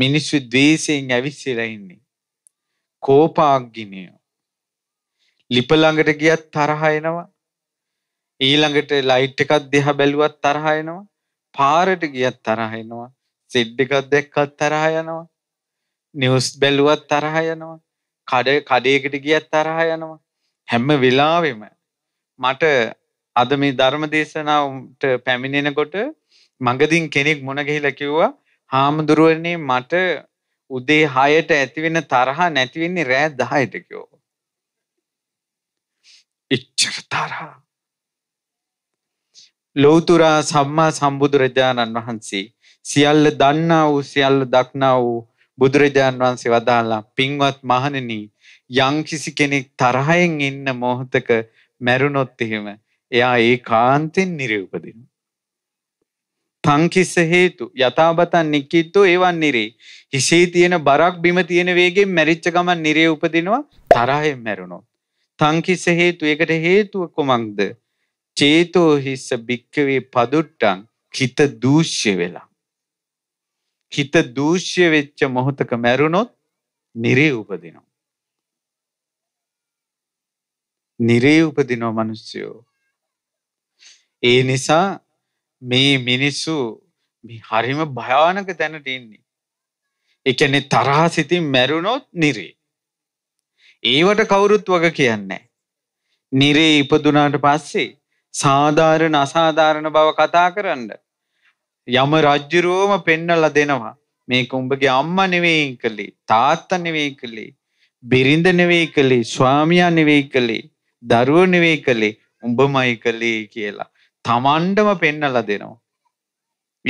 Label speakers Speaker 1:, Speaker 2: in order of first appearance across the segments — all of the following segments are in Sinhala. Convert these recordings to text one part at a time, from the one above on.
Speaker 1: මිනිස්සු ද්වේෂයෙන් ඇවිස්සලා ඉන්නේ. කෝපාග්නිය. ලිප ළඟට ගියත් තරහ එනවා. ඊළඟට ලයිට් එකක් දිහා බැලුවත් තරහ එනවා. පාරට ගියත් තරහ එනවා. සෙඩ් එකක් දැක්කත් තරහ යනවා. නිවුස් බැලුවත් තරහ යනවා. කඩ කඩේකට ගියත් තරහ යනවා. හැම වෙලාවෙම මට අද මේ ධර්ම දේශනාවට පැමිණෙනකොට මගදින් කෙනෙක් මොන ගිහිලා කිව්වා හාමුදුරුවනේ මට උදේ 6ට ඇතිවෙන තරහ නැති වෙන්නේ රෑ 10ට කියෝ. එච්චර තරහ. ලෞතර සම්මා සම්බුදුරජාණන් වහන්සේ සියල්ල දන්නා වූ සියල්ල දක්නා වූ බුදුරජාණන් වහන්සේ වදාලා පින්වත් මහණෙනි යම් කිසි කෙනෙක් තරහෙන් ඉන්න මොහොතක මැරුණොත් එහෙම එයා ඒකාන්තෙන් නිරූපදිනවා. පංකිස්ස හේතු යථාබතන් නික්කිත්තු ඒවන් නිරේ. හිසේ තියෙන බරක් බිම තියෙන වේගේ මැරිච්ච ගමන් නිරේ උපදිනවා තරහෙන් මැරුණොත්. තංකිස්ස හේතු එකට හේතුව කොමක්ද. චේතෝ හිස්ස භික්කවේ පදුට්ටන් හිත දූෂ්‍ය වෙලා. හිත දූෂ්‍ය වෙච්ච මොහොතක මැරුණොත් නිරේ උපදිනවා. නිරේ උපදිනෝ මනුස්්‍යයෝ. ඒ නිසා මේ මිනිස්සු හරිම භයානක තැනට ඉන්නේ. එකනෙ තරහා සිතින් මැරුණොත් නිරේ. ඒවට කවුරුත් වග කියන්නේ. නිරේ ඉපදුනාට පස්සේ සාධාරණ අසාධාරණ බව කතා කරන්න. යම රජ්ජුරුවම පෙන්නල දෙනවා. මේක උඹගේ අම්ම නෙවෙයි කළේ තාත්ත නෙවෙයි කළේ බිරිඳ නෙවෙයි කළේ ස්වාමියා නෙවෙයි කළේ දරුව නෙවෙයි කළේ උඹමයි කළේ කියලා. තමන්ඩම පෙන්නලා දෙනවා.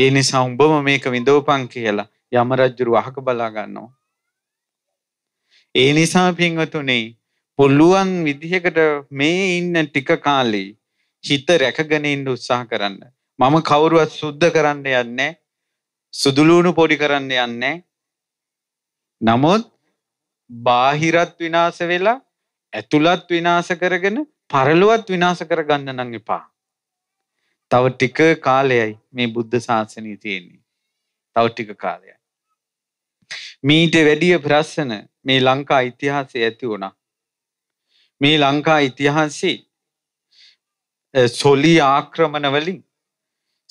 Speaker 1: ඒ නිසා උඹම මේක විඳෝපන් කියලා යමරජ්ජුරු අහක බලා ගන්නවා. ඒ නිසා පින්වතුනේ පුළුවන් විදිහකට මේ ඉන්න ටික කාලේ හිත රැකගෙන ඉන්න උත්සාහ කරන්න. මම කවුරුවත් සුද්ධ කරන්න යන්නේ සුදුලුණු පොඩි කරන්න යන්නේ නමුත් බාහිරත් විනාශ වෙලා ඇතුළත් විනාශ කරගෙන පරලොවත් විනාශ කරගන්න නම් එපා. තව ටික කාලයයි මේ බුද්ධ ශාසනය තියෙන්නේ. තව ටික කාලයයි. මීට වැඩිය ප්‍රශ්න මේ ලංකා ඉතිහාසයේ ඇති වුණා. මේ ලංකා ඉතිහාසයේ සොලී ආක්‍රමණ වලින්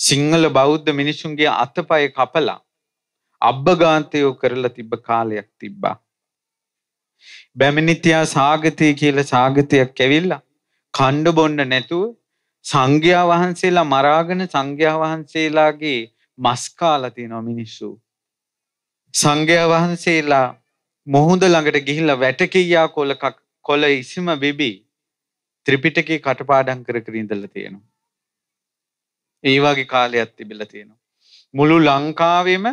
Speaker 1: සිංහල බෞද්ධ මිනිසුන්ගේ අතපය කපලා අබ්බගාන්තයෝ කරලා තිබ්බ කාලයක් තිබ්බා. බැමිණිතියා සාගතය කියල සාගතයක් ඇවිල්ලා කණ්ඩ බොන්න නැතුව සංඝයා වහන්සේලා මරාගෙන සංඝයා වහන්සේලාගේ මස් කාලා තියෙනවා මිනිස්සු. සංඝයා වහන්සේලා මොහොඳ ළඟට ගිහිල්ලා වැටකීයා කොල කොල ඉසිම බිබි ත්‍රිපිටකේ කටපාඩම් කර කර ඉඳලා තියෙනවා. ඒ වගේ කාලයක් තිබිලා තියෙනවා. මුළු ලංකාවෙම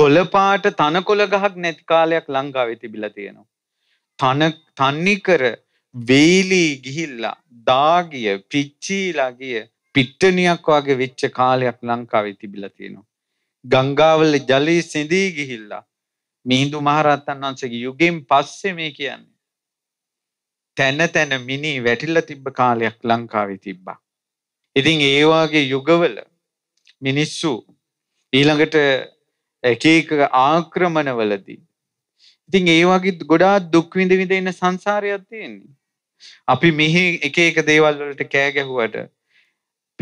Speaker 1: කොළ පාට තනකොළ ගහක් නැති කාලයක් ලංකාවේ තිබිලා තියෙනවා. තන තන්නේ කර වේලී ගිහිල්ලා දාගිය පිච්චීලා ගිය පිට්ටනියක් වගේ වෙච්ච කාලයක් ලංකාවේ තිබිලා තියෙනවා. ගංගාවල ජලය සිඳී ගිහිල්ලා මිහිඳු මහරහතන් වහන්සේගේ යුගයෙන් පස්සේ මේ කියන්නේ. තැන තැන මිනි වැටිලා තිබ්බ කාලයක් ලංකාවේ තිබ්බා. ඉතින් ඒ වගේ යුගවල මිනිස්සු ඊළඟට එක එක ආක්‍රමණවලදී ඉතින් ඒ වගේ ගොඩාක් දුක් විඳ විඳ ඉන්න සංසාරයක් තියෙන්නේ. අපි මෙහි එක එක දේවල් වලට කෑ ගැහුවට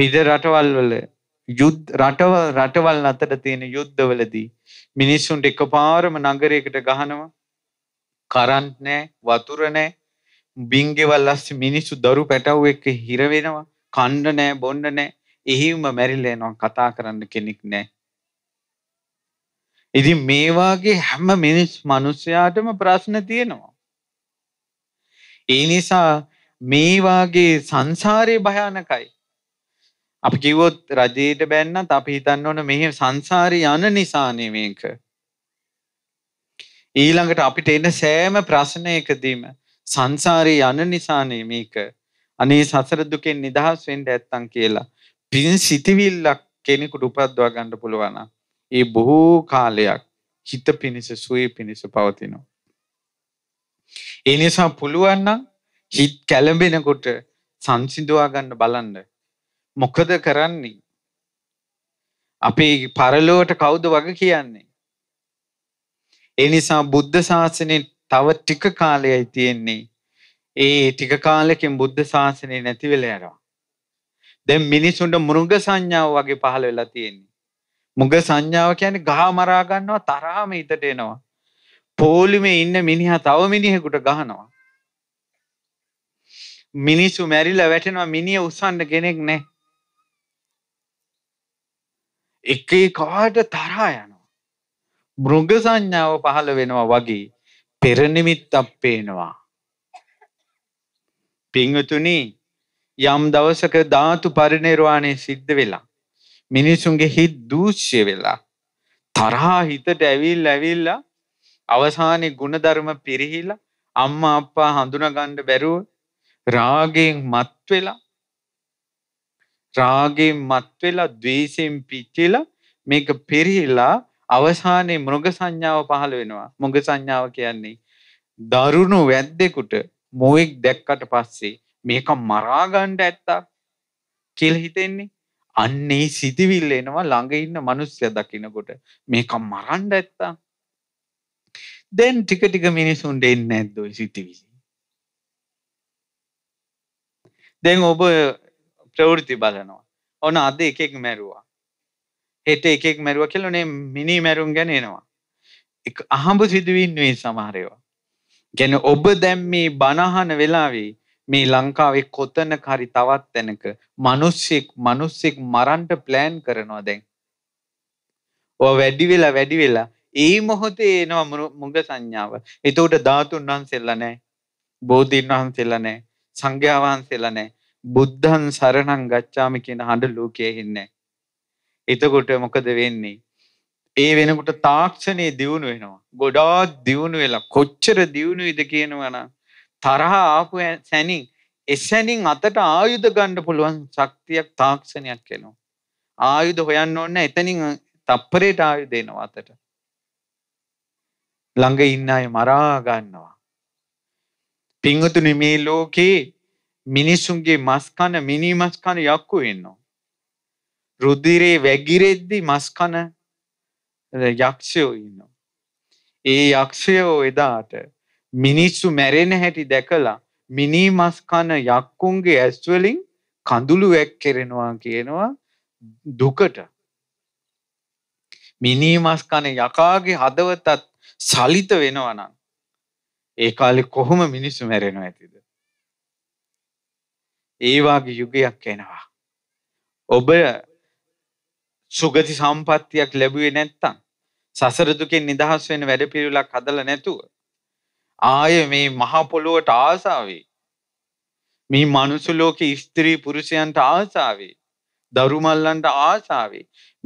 Speaker 1: පිට රටවල් වල යුද්ධ රටවල් රටවල් අතර තියෙන යුද්ධවලදී මිනිස්සුන්ට එකපාරම නගරයකට ගහනවා කරන්ට් නැහැ වතුර නැහැ බින්ගෙවල් අස්සේ මිනිස්සු දරු පැටව් එක්ක හිර වෙනවා කන්න නැහැ බොන්න නැහැ එහිම මැරිලා යනවා කතා කරන්න කෙනෙක් නැහැ ඉතින් මේ වාගේ හැම මිනිස් මිනිස්යාටම ප්‍රශ්න තියෙනවා ඒ නිසා මේ වාගේ සංසාරේ භයානකයි. අපි කිව්වොත් රජයට බැන්නත් අපි හිතන්න ඕන මෙහි සංසාරේ යන නිසානේ මේක. ඊළඟට අපිට එන සෑම ප්‍රශ්නයකදීම සංසාරේ යන නිසානේ මේක. අනේ සසර දුකෙන් නිදහස් වෙන්න ඇත්තම් කියලා. පින් සිතවිල්ලක් කෙනෙකුට උපද්දවා ගන්න පුළුවන්. ඒ බොහෝ කාලයක් හිත පිනිස සුවේ පිනිස පවතිනවා. ඒ නිසා පුළුවන්නම් හිත් කැළඹෙනකොට සංසිඳවා ගන්න බලන්න. මොකද කරන්නේ? අපේ පරලොවට කවුද වග කියන්නේ? ඒ නිසා බුද්ධ ශාසනයේ තව ටික කාලයයි තියෙන්නේ. ඒ ටික කාලෙකින් බුද්ධ ශාසනය නැති වෙලා යනවා. දැන් මිනිසුන්ට මුරුඟ සංඥාව වගේ පහළ වෙලා තියෙන්නේ. මුග සංඥාව කියන්නේ ගහ මරා ගන්නවා තරහම හිතට එනවා. පෝලිමේ ඉන්න මිනිහා තව මිනිහෙකුට ගහනවා. මිනිස්සු මැරිලා වැටෙනවා මිනිිය උස්සන්න කෙනෙක් නෑ. එකේ කාට තරා යනවා. බෘග සංඥාව පහළ වෙනවා වගේ පෙරනිමිත් අපේනවා. පිංහතුනි යම් දවසක ධාතු පරිනිර්වාණය සිද්ධ වෙලා. මිනිසුන්ගේ හිත් දූෂ්‍ය වෙලා. තරහා හිතට ඇවිල් ඇවිල්ලා අවසානයේ ಗುಣධර්ම පිරිහිලා අම්මා අප්පා හඳුනගන්න බැරුව රාගයෙන් මත් වෙලා රාගයෙන් මත් වෙලා ද්වේෂයෙන් පිටිලා මේක පිරිහිලා අවසානයේ මෘග සංඥාව පහළ වෙනවා මෘග සංඥාව කියන්නේ දරුණු වැද්දෙකුට මොෙක් දැක්කට පස්සේ මේක මරා ගන්න ඇත්තා කියලා හිතෙන්නේ අන්නේ සිටිවිල්ල එනවා ළඟ ඉන්න මිනිස්සයා දකින්නකොට මේක මරන්න ඇත්තා දැන් ටික ටික මිනිසුන්ට එන්න ඇද්ද ඔය සිතිවිලි. දැන් ඔබ ප්‍රවෘත්ති බලනවා. ඔන්න අද එකෙක් මැරුවා. හෙට එකෙක් මැරුවා කියලා නේ මිනි මැරුම් ගැන එනවා. එක අහඹ සිදුවීම් නෙවෙයි සමහර ඒවා. ගැන ඔබ දැන් මේ බනහන වෙලාවේ මේ ලංකාවේ කොතනක හරි තවත් තැනක මිනිස්සෙක් මිනිස්සෙක් මරන්න ප්ලෑන් කරනවා දැන්. ඔය වැඩි වෙලා වැඩි වෙලා ඒ මොහොතේ එනවා මුග සංඥාව. එතකොට ධාතුන් වහන්සේලා නැහැ. බෝධීන් වහන්සේලා නැහැ. සංඝයා වහන්සේලා නැහැ. බුද්ධං සරණං ගච්ඡාමි කියන හඬ ලෝකයේ හින්නේ එතකොට මොකද වෙන්නේ? ඒ වෙනකොට තාක්ෂණයේ දියුණු වෙනවා. ගොඩාක් දියුණු වෙලා කොච්චර දියුණුයිද කියනවනම් තරහ ආපු සැනින් එසැනින් අතට ආයුධ ගන්න පුළුවන් ශක්තියක් තාක්ෂණයක් එනවා. ආයුධ හොයන්න ඕනේ එතනින් තප්පරයට ආයුධ එනවා අතට. ළඟ ඉන්න අය මරා ගන්නවා. පිංගතුනි මේ ලෝකේ මිනිසුන්ගේ මස්කන මිනි මස්කන යක්කු ඉන්නවා. රුධිරේ වැගිරෙද්දි මස්කන යක්ෂයෝ ඉන්නවා. ඒ යක්ෂයෝ එදාට මිනිස්සු මැරෙන හැටි දැකලා මිනි මස්කන යක්කුන්ගේ ඇස්වලින් කඳුළු වැක්කෙරෙනවා කියනවා දුකට. මිනි මස්කන යකාගේ හදවතත් සලිත වෙනවනම් ඒ කාලෙ කොහොම මිනිස්සු මැරෙනවා ඇතිද ඒ වගේ යුගයක් එනවා ඔබ සුගති සම්පත්තියක් ලැබුවේ නැත්තම් සසර දුකෙන් නිදහස් වෙන වැඩපිළිවෙලක් හදලා නැතුව ආයේ මේ මහ පොළොවට ආසාවේ මේ මනුස්ස ලෝකේ ස්ත්‍රී පුරුෂයන්ට ආසාවේ දරුමල්ලන්ට ආසාවේ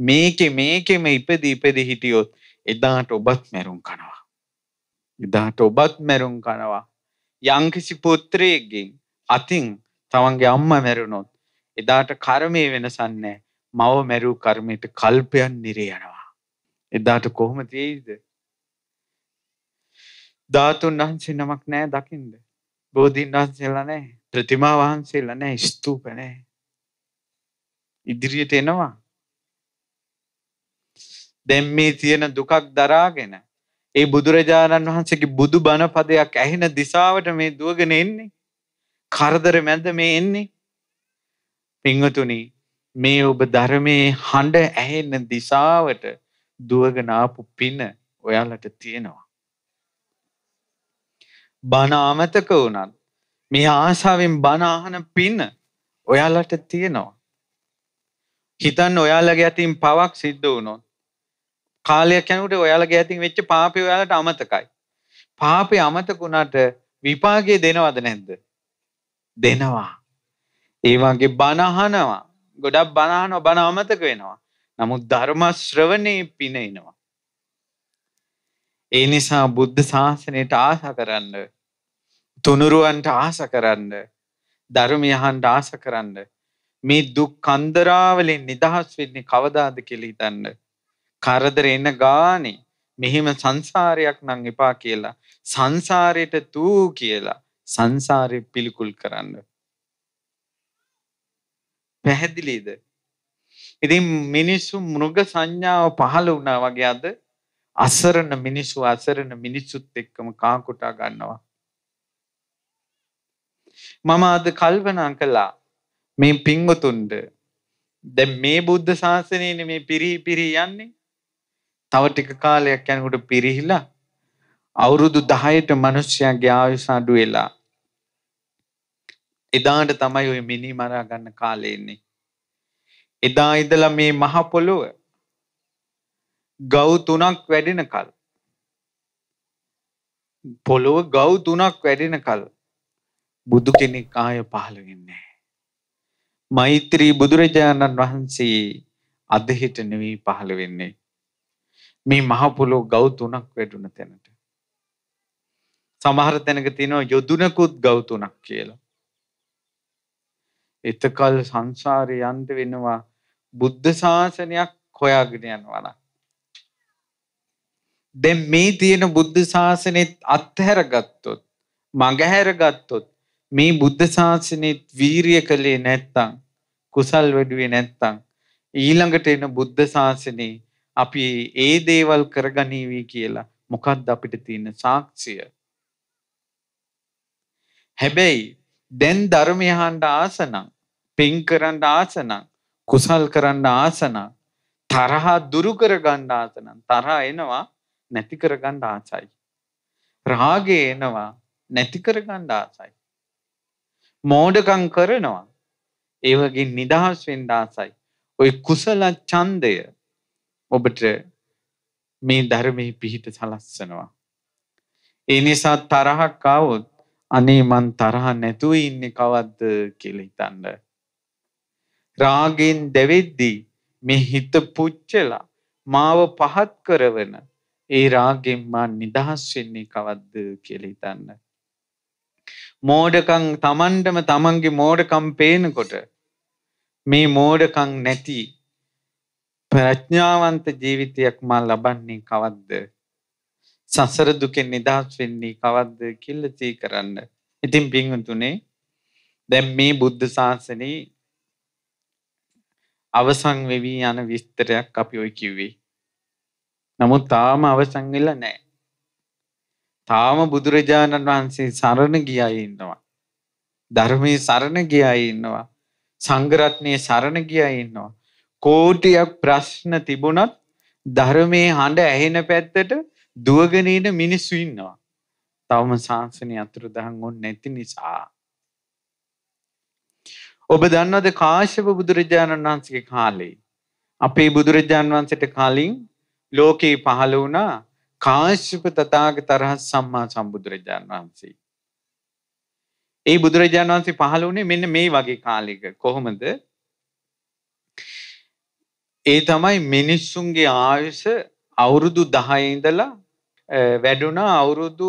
Speaker 1: මේකේ මේකෙම ඉපදි ඉපදි හිටියොත් එදාට ඔබත් මැරුම් කනවා. එදාට ඔබත් මැරුම් කනවා. යංකිසි පුත්‍රයෙක්ගෙන් අතින් තමන්ගේ අම්ම මැරුණොත් එදාට කර්මය වෙනසන්නේ මව මැරූ කර්මයට කල්පයන් නිරේ යනවා. එදාට කොහොම තියෙයිද? ධාතුන් වහන්සේ නමක් නෑ දකින්ද. බෝධීන් වහන්සේලා නෑ, ප්‍රතිමා වහන්සේලා නෑ, ස්තූප නෑ. ඉදිරියට එනවා. දැන් මේ තියෙන දුකක් දරාගෙන ඒ බුදුරජාණන් වහන්සේගේ බුදු බණ පදයක් ඇහෙන දිසාවට මේ දුවගෙන එන්නේ. කරදර මැද මේ එන්නේ. පින්වතුනි මේ ඔබ ධර්මයේ හඬ ඇහෙන දිසාවට දුවගෙන ආපු පින ඔයාලට තියෙනවා. බණ අමතක වුණත් මේ ආසාවෙන් බණ අහන පින ඔයාලට තියෙනවා. හිතන්න ඔයාලගේ අතින් පවක් සිද්ධ වුණොත් කාලයක් යනකොට ඔයාලගේ ඇතින් වෙච්ච පාපේ ඔයාලට අමතකයි. පාපේ අමතක වුණාට විපාකේ දෙනවද නැද්ද? දෙනවා. ඒ වගේ බණ අහනවා. ගොඩක් බණ අහනවා බණ අමතක වෙනවා. නමුත් ධර්ම ශ්‍රවණේ පින එනවා. ඒ නිසා බුද්ධ ශාසනයට ආස කරන්න, තුනුරුවන්ට ආස කරන්න, ධර්මය අහන්න ආස කරන්න මේ දුක් කන්දරාවලින් නිදහස් වෙන්නේ කවදාද කියලා හිතන්නේ කරදර එන ගානේ මෙහෙම සංසාරයක් නම් එපා කියලා සංසාරයට තූ කියලා සංසාරය පිළිකුල් කරන්න. පැහැදිලිද? ඉතින් මිනිස්සු මෘග සංඥාව පහළ වුණා වගේ අද අසරණ මිනිස්සු අසරණ මිනිස්සුත් එක්කම කාකුටා ගන්නවා. මම අද කල්පනා කළා මේ පිංගුතුන්ද දැන් මේ බුද්ධ ශාසනයනේ මේ පිරි පිරි යන්නේ තව ටික කාලයක් යනකොට පිරිහිලා අවුරුදු 10ට මිනිස්සයාගේ ආයුෂ අඩු වෙලා එදාට තමයි ওই මිනි මරා ගන්න කාලේ එන්නේ. එදා ඉඳලා මේ මහ පොළොව ගව් තුනක් වැඩෙනකල් පොළොව ගව් තුනක් වැඩෙනකල් බුදු කෙනෙක් ආය පහළ වෙන්නේ මෛත්‍රී බුදුරජාණන් වහන්සේ අදහිට නෙවෙයි පහළ වෙන්නේ මේ මහ පොළොව ගව් තුනක් වැඩුණ තැනට. සමහර තැනක තියෙනවා යොදුනකුත් ගව් තුනක් කියලා. එතකල් සංසාරේ යන්න වෙනවා බුද්ධ ශාසනයක් හොයාගෙන යනවා නම්. දැන් මේ තියෙන බුද්ධ ශාසනෙත් අත්හැර ගත්තොත් මඟහැර ගත්තොත් මේ බුද්ධ ශාසනෙත් වීරිය කළේ නැත්තම් කුසල් වැඩුවේ නැත්තම් ඊළඟට එන බුද්ධ ශාසනේ අපි ඒ දේවල් කරගනීවී කියලා මොකක්ද අපිට තියෙන සාක්ෂිය. හැබැයි දැන් ධර්මය අහන්න ආසනම්, පින් කරන්න ආසනම්, කුසල් කරන්න ආසනම්, තරහ දුරු කරගන්න ආසනම්, තරහ එනවා නැති කරගන්න ආසයි. රාගය එනවා නැති කරගන්න ආසයි. මෝඩකම් කරනවා. ඒ වගේ නිදහස් වෙන්න ආසයි. ওই කුසල ඡන්දය ඔබට මේ ධර්මෙහි පිහිට සලස්සනවා. ඒ නිසා තරහක් ආවොත් අනේ මං තරහ නැතුව ඉන්නේ කවද්ද කියලා හිතන්න. රාගෙන් දැවෙද්දී මේ හිත පුච්චලා මාව පහත් කරවන ඒ රාගෙන් මා නිදහස් වෙන්නේ කවද්ද කියලා හිතන්න. මෝඩකම් Tamanටම Tamanගේ මෝඩකම් පේනකොට මේ මෝඩකම් නැති ප්‍රඥාවන්ත ජීවිතයක් මා ලබන්නේ කවද්ද? සසර දුකෙන් නිදහස් වෙන්නේ කවද්ද කියලා තී කරන්න. ඉතින් පින්වතුනේ දැන් මේ බුද්ධ ශාසනේ අවසන් වෙවි යන විස්තරයක් අපි ඔය කිව්වේ. නමුත් තාම අවසන් වෙලා නැහැ. තාම බුදුරජාණන් වහන්සේ සරණ ගියයි ඉන්නවා. ධර්මයේ සරණ ගියයි ඉන්නවා. සංඝ රත්නයේ සරණ ගියයි ඉන්නවා. කෝටියක් ප්‍රශ්න තිබුණත් ධර්මයේ හඬ ඇහෙන පැත්තට දුවගෙන ඉන මිනිස්සු ඉන්නවා. තවම සාංශනේ අතුරුදහන් වුනේ නැති නිසා. ඔබ දන්නවද කාශ්‍යප බුදුරජාණන් වහන්සේගේ කාලේ අපේ බුදුරජාණන් වහන්සේට කලින් ලෝකේ පහළ වුණා කාශ්‍යප තථාගතයන් සම්මා සම්බුදුරජාණන් වහන්සේ. ඒ බුදුරජාණන් වහන්සේ පහළ වුණේ මෙන්න මේ වගේ කාලයක. කොහොමද? ඒ තමයි මිනිස්සුන්ගේ ආයුෂ අවුරුදු 10 ඉඳලා වැඩුණා අවුරුදු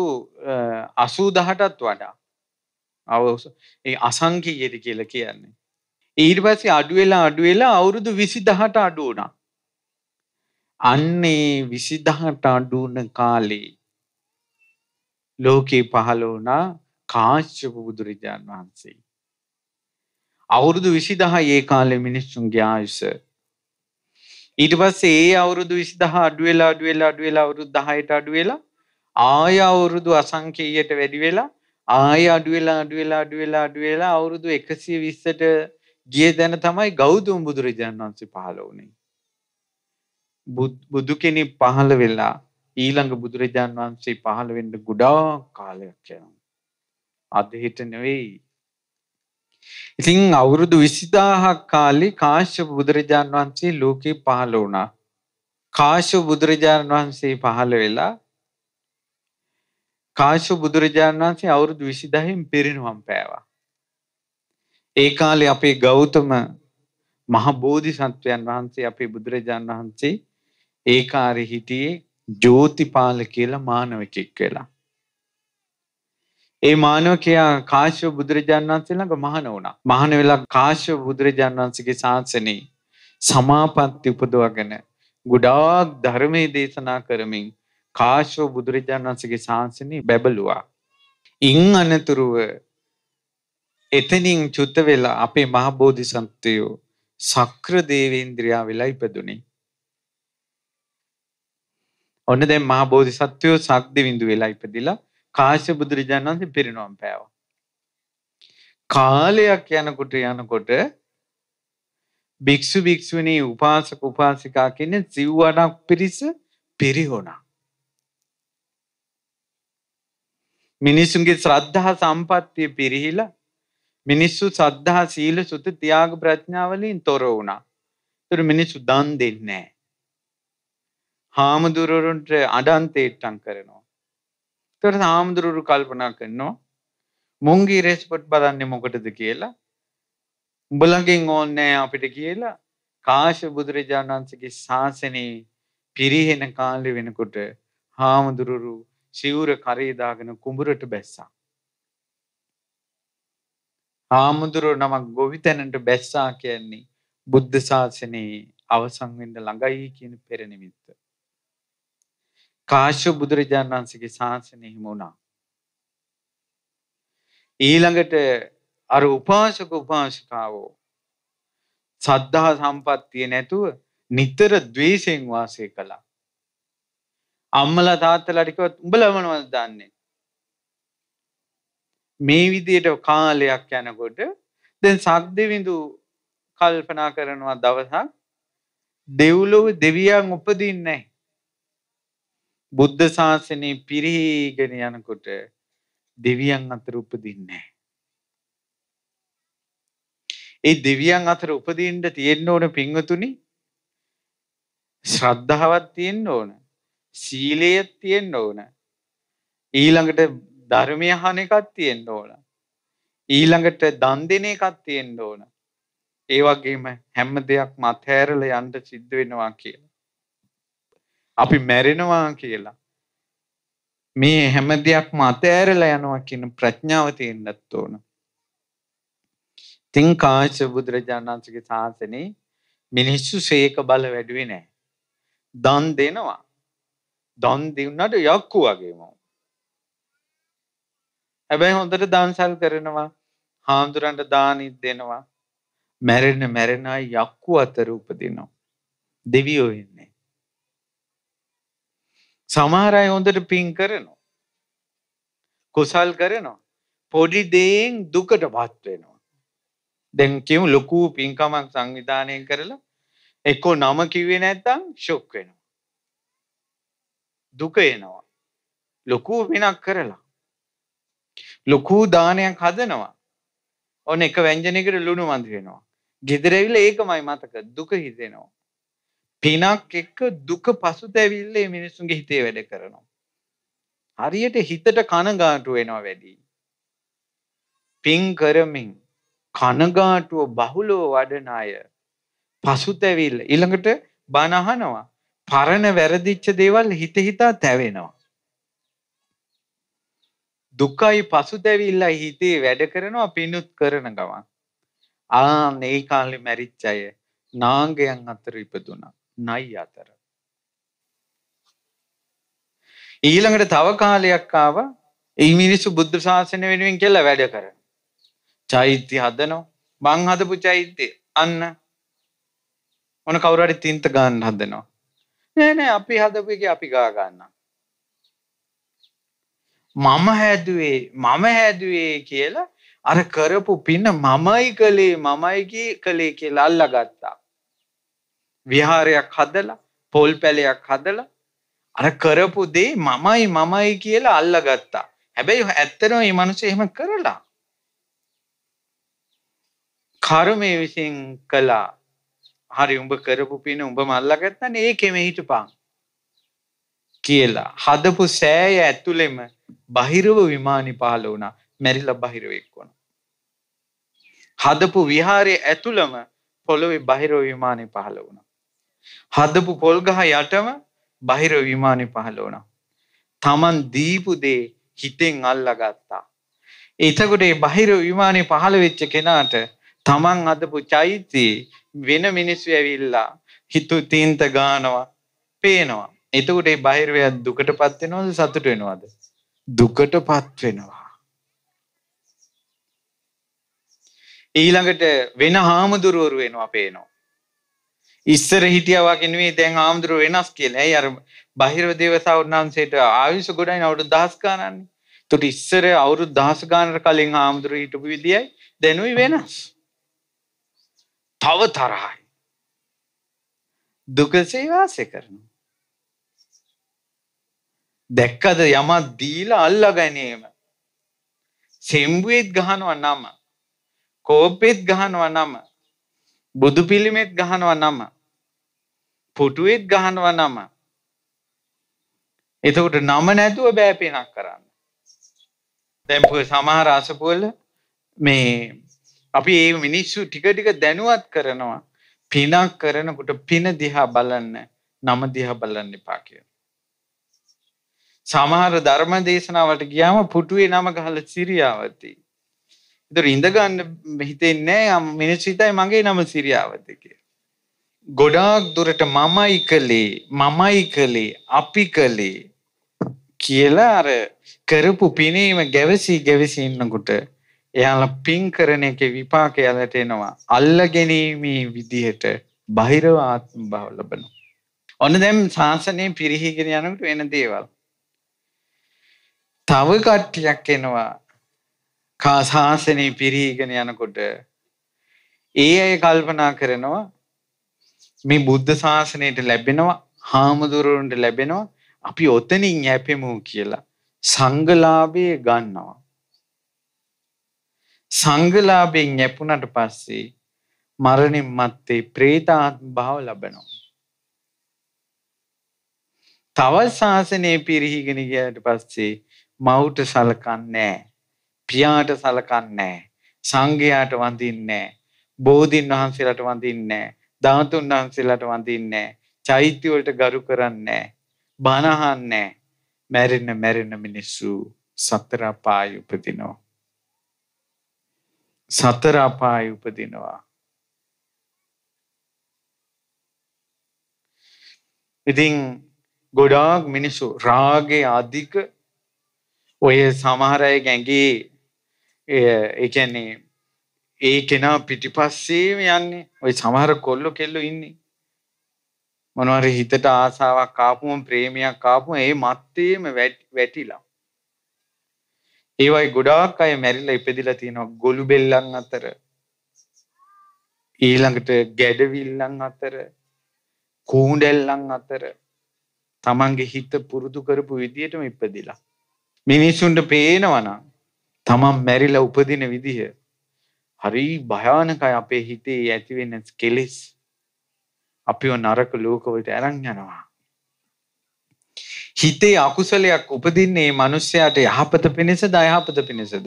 Speaker 1: 80000ටත් වඩා. අවුරුදු ඒ අසංඛ්‍යයට කියලා කියන්නේ. ඊට පස්සේ අඩු වෙලා අඩු වෙලා අවුරුදු 20000ට අඩු වුණා. අන්නේ 20000ට අඩු වුණ කාලේ ලෝකේ පහළ වුණා කාශ්‍යප බුදුරජාන් වහන්සේ. අවුරුදු 20000 ඒ කාලේ මිනිස්සුන්ගේ ආයුෂ ඊට පස්සේ ඒ අවුරුදු 24 අඩු වෙලා අඩු වෙලා අඩු වෙලා අවුරුදු 10ට අඩු වෙලා ආය අවුරුදු අසංඛ්‍යයට වැඩි වෙලා ආය අඩු වෙලා අඩු වෙලා අඩු වෙලා අඩු වෙලා අවුරුදු 120ට ගිය දැන තමයි ගෞතම බුදුරජාණන් වහන්සේ පහළ වුණේ. බුදු කෙනෙක් පහළ වෙලා ඊළඟ බුදුරජාණන් වහන්සේ පහළ වෙන්න ගොඩාක් කාලයක් යනවා. අද හිට නෙවෙයි ඉතින් අවුරුදු විසිදාහක් කාලි කාශ්‍ය බුදුරජාණන් වහන්සේ ලෝකෙ පහළ වුණා. කාශ්‍ය බුදුරජාණන් වහන්සේ පහළ වෙලා කාශ්‍ය බුදුරජාණන් වහන්සේ අවුරුදු විසිදහෙන් පිරිනුවම් පෑවා. ඒ කාලේ අපේ ගෞතම මහ බෝධිසත්වයන් වහන්සේ අපේ බුදුරජාණන් වහන්සේ ඒ කාර්ය හිටියේ ජෝතිපාල කියලා මානවකෙක් වෙලා. ඒ මානවකයා කාශ්‍යප බුදුරජාණන් වහන්සේ ළඟ මහාන වුණා. මහාන වෙලා කාශ්‍යප බුදුරජාණන් වහන්සේගේ ශාසනේ සමාපatti උපදවගෙන ගොඩාක් ධර්මයේ දේශනා කරමින් කාශ්‍යප බුදුරජාණන් වහන්සේගේ ශාසනේ බැබළුවා. ඉන් අනතුරුව එතනින් චුත වෙලා අපේ මහ බෝධිසත්වයෝ සක්‍ර දේවේන්ද්‍රයා වෙලා ඉපදුනේ. ඔන්න දැන් මහ බෝධිසත්වයෝ සක්දිවිඳු වෙලා ඉපදිලා කාශ්‍ය බුදුරජාණන් වහන්සේ පිරිනොම් පෑවා. කාලයක් යනකොට යනකොට භික්ෂු භික්ෂුණී උපාසක උපාසිකා කියන සිව්වණක් පිරිස පිරිහුණා. මිනිසුන්ගේ ශ්‍රද්ධා සම්පත්තිය පිරිහිලා මිනිස්සු සද්ධා සීල සුත තියාග ප්‍රඥාවලින් තොර වුණා. ඒතර මිනිස්සු දන් දෙන්නේ නැහැ. හාමුදුරුවන්ට අඩන්තේට්ටම් කරනවා. තොට හාමුදුරුවරු කල්පනා කරනවා මුංගී රේස්පොට් බදන්නේ මොකටද කියලා උඹලගෙන් ඕන්නෑ අපිට කියලා කාශ බුදුරජාණන් වහන්සේගේ ශාසනයේ පිරිහෙන කාලෙ වෙනකොට හාමුදුරුවරු සිවුර කරේ දාගෙන කුඹුරට බැස්සා. හාමුදුරුවෝ නමක් ගොවිතැනට බැස්සා කියන්නේ බුද්ධ ශාසනයේ අවසන් වෙන්න ළඟයි කියන පෙරනිමිත්ත. කාශ්‍ය බුදුරජාණන් වහන්සේගේ ශාසනය හිම වුණා. ඊළඟට අර උපාසක උපාසිකාවෝ සද්ධා සම්පත්තිය නැතුව නිතර ද්වේෂයෙන් වාසය කළා. අම්මලා තාත්තලාට කිව්වත් උඹලා මොනවද දන්නේ? මේ විදියට කාලයක් යනකොට දැන් සක්දෙවිඳු කල්පනා කරනවා දවසක් දෙව්ලොව දෙවියන් උපදින්නේ නැහැ. බුද්ධ ශාසනය පිරිහිගෙන යනකොට දෙවියන් අතර උපදින්නේ. ඒ දෙවියන් අතර උපදින්ට තියෙන්න ඕන පිංවතුනි ශ්‍රද්ධාවත් තියෙන්න ඕන සීලයත් තියෙන්න ඕන ඊළඟට ධර්මය අහන එකක් තියෙන්න ඕන ඊළඟට දන් දෙන එකක් තියෙන්න ඕන ඒ වගේම හැම දෙයක්ම අතහැරලා යන්න සිද්ධ වෙනවා කියලා අපි මැරෙනවා කියලා මේ හැම දෙයක්ම අතෑරලා යනවා කියන ප්‍රඥාව තියෙන්නත් ඕන. තින් කාච බුදුරජාණන්සේගේ ශාසනේ මිනිස්සු සේක බල වැඩුවේ නැහැ. දන් දෙනවා. දන් දෙන්නට යක්කු වගේම. හැබැයි හොඳට දන්සල් කරනවා. හාමුදුරන්ට දානිත් දෙනවා. මැරෙන මැරෙනයි යක්කු අතර උපදිනවා. දෙවියෝ ඉන්නේ. සමහර අය හොඳට පින් කරනවා. කුසල් කරනවා. පොඩි දේෙන් දුකටපත් වෙනවා. දැන් කියමු ලොකු පින්කමක් සංවිධානය කරලා එක්කෝ නම කිව්වේ නැත්නම් ෂොක් වෙනවා. දුක එනවා. ලොකු පිනක් කරලා. ලොකු දානයක් හදනවා. ඔන්න එක ව්‍යංජනයකට ලුණු මඳ වෙනවා. ගෙදර ඇවිල්ලා ඒකමයි මතක දුක හිතෙනවා. පිනක් එක්ක දුක පසුතැවිල්ල මේ මිනිස්සුන්ගේ හිතේ වැඩ කරනවා. හරියට හිතට කනගාටු වෙනවා වැඩි. පින් කරමින් කනගාටුව බහුලව වඩන අය පසුතැවිල්ල ඊළඟට බණ අහනවා. පරණ වැරදිච්ච දේවල් හිත හිතා තැවෙනවා. දුකයි පසුතැවිල්ලයි හිතේ වැඩ කරනවා පිනුත් කරන ගමන් ආ මේ කාලේ මැරිච්ච අය නාංගයන් අතර ඉපදුනා නයි අතර. ඊළඟට තව කාලයක් ආව ඒ මිනිස්සු බුද්ධ ශාසනය වෙනුවෙන් කියලා වැඩ කරන. චෛත්‍ය හදනවා. මං හදපු චෛත්‍ය අන්න මොන කවුරු හරි තින්ත ගන්න හදනවා. නෑ නෑ අපි හදපු එක අපි ගා ගන්නවා. මම හැදුවේ මම හැදුවේ කියලා අර කරපු පින්න මමයි කළේ මමයි කළේ කියලා අල්ලගත්තා. විහාරයක් හදලා පොල් පැලයක් හදලා අර කරපු දේ මමයි මමයි කියලා අල්ලගත්තා. හැබැයි ඇත්තටම මේ මිනිස්සු එහෙම කරලා කර්මයේ විසින් කළා. හරි උඹ කරපු පින උඹ මල්ලගත්තන ඒකෙම හිටපන් කියලා. හදපු සෑය ඇතුළෙම බහිරව විමානි පහළ වුණා. මැරිලා බහිරවෙක් වුණා. හදපු විහාරයේ ඇතුළම පොළොවේ බහිරව විමානි පහළ වුණා. හදපු පොල් ගහ යටම බහිර විමානේ පහළ වුණා. Taman දීපු දේ හිතෙන් අල්ලගත්තා. එතකොට මේ බහිර විමානේ පහළ වෙච්ච කෙනාට Taman හදපු චෛත්‍ය වෙන මිනිස්සු ඇවිල්ලා හිතු තීන්ත ගානවා පේනවා. එතකොට මේ බහිරවයා දුකටපත් වෙනවද සතුට වෙනවද? දුකටපත් වෙනවා. ඊළඟට වෙන හාමුදුරුවරු වෙනවා පේනවා. ඉස්සර හිටියා වගේ නෙවෙයි දැන් ආම්දුර වෙනස් කියලා. ඇයි අර බහිරව දේවතාවුන් වහන්සේට ආයුෂ ගොඩයි අවුරුදු දහස් ගානන්නේ. එතකොට ඉස්සර අවුරුදු දහස් ගානකට කලින් ආම්දුර හිටපු විදියයි දැනුයි වෙනස්. තව තරහයි. දුකසේ වාසය කරනවා. දැක්කද යමක් දීලා අල්ලා ගැනීම. සෙම්බුවෙත් ගහනවා නම. කෝපෙත් ගහනවා නම. බුදු පිළිමෙත් ගහනවා නම. පුටුවෙත් ගහනවා නම. එතකොට නම නැතුව බෑ පෙනක් කරන්න. දැන් සමහර අසපුවල මේ අපි ඒ මිනිස්සු ටික ටික දැනුවත් කරනවා. පිනක් කරනකොට පින දිහා බලන්න නම දිහා බලන්න එපා කියලා. සමහර ධර්ම දේශනාවට ගියාම පුටුවේ නම ගහලා සිරියාවති. ඒතර ඉඳ ගන්න හිතෙන්නේ නැහැ මිනිස්සු හිතයි මගේ නම සිරියාවති කියලා. ගොඩාක් දුරට මමයි කළේ මමයි කළේ අපි කළේ කියලා අර කරපු පිනීම ගැවසී ගැවසී ඉන්නකොට එයාලා පින් කරන එකේ විපාකය ලැබෙනවා අල්ලගැනීමේ විදිහට බහිරව ආත්ම භාව ලබනවා ඔන්න දැන් ශාසනය පිරිහිගෙන යනකොට වෙන දේවල්. තව කට්ටියක් එනවා කා ශාසනය පිරිහිගෙන යනකොට ඒ අය කල්පනා කරනවා මේ බුද්ධ ශාසනයට ලැබෙනවා හාමුදුරුවන්ට ලැබෙනවා අපි ඔතනින් යැපෙමු කියලා සංගලාභය ගන්නවා. සංගලාභයෙන් යැපුණට පස්සේ මරණින් මත්තේ ප්‍රේතාත්ම භාව ලබනවා. තව ශාසනයේ පිරිහිගෙන ගියාට පස්සේ මව්ට සලකන්නේ පියාට සලකන්නේ සංඝයාට වඳින්නේ බෝධින් වහන්සේලාට වඳින්නේ ධාතුන් වහන්සේලාට වඳින්නේ චෛත්‍ය වලට ගරු කරන්නේ බනහන්නේ මැරෙන්න මැරෙන්න මිනිස්සු සතර අපාය උපදිනවා සතර අපාය උපදිනවා ඉතින් ගොඩාක් මිනිස්සු රාගේ අධික ඔය සමහර අය ගැඟී ඒ කියන්නේ ඒ කෙනා පිටිපස්සේම යන්නේ. ওই සමහර කොල්ල කෙල්ල ඉන්නේ. මොනවාරි හිතට ආසාවක් ආපුම ප්‍රේමයක් ආපුම ඒ මත්තේම වැටිලා. ඒ වගේ ගොඩාක් අය මැරිලා ඉපදිලා තියෙනවා ගොළු බෙල්ලන් අතර. ඊළඟට ගැඩවිල්ලන් අතර කූඩැල්ලන් අතර තමන්ගේ හිත පුරුදු කරපු විදිහටම ඉපදිලා. මිනිසුන්ට පේනවනම් තමන් මැරිලා උපදින විදිහ හරි භයානකයි අපේ හිතේ ඇතිවෙන කෙලෙස් අපිව නරක ලෝකවලට ඇරන් යනවා හිතේ අකුසලයක් උපදින්නේ මිනිස්යාට යහපත පිණිසද අයහපත පිණිසද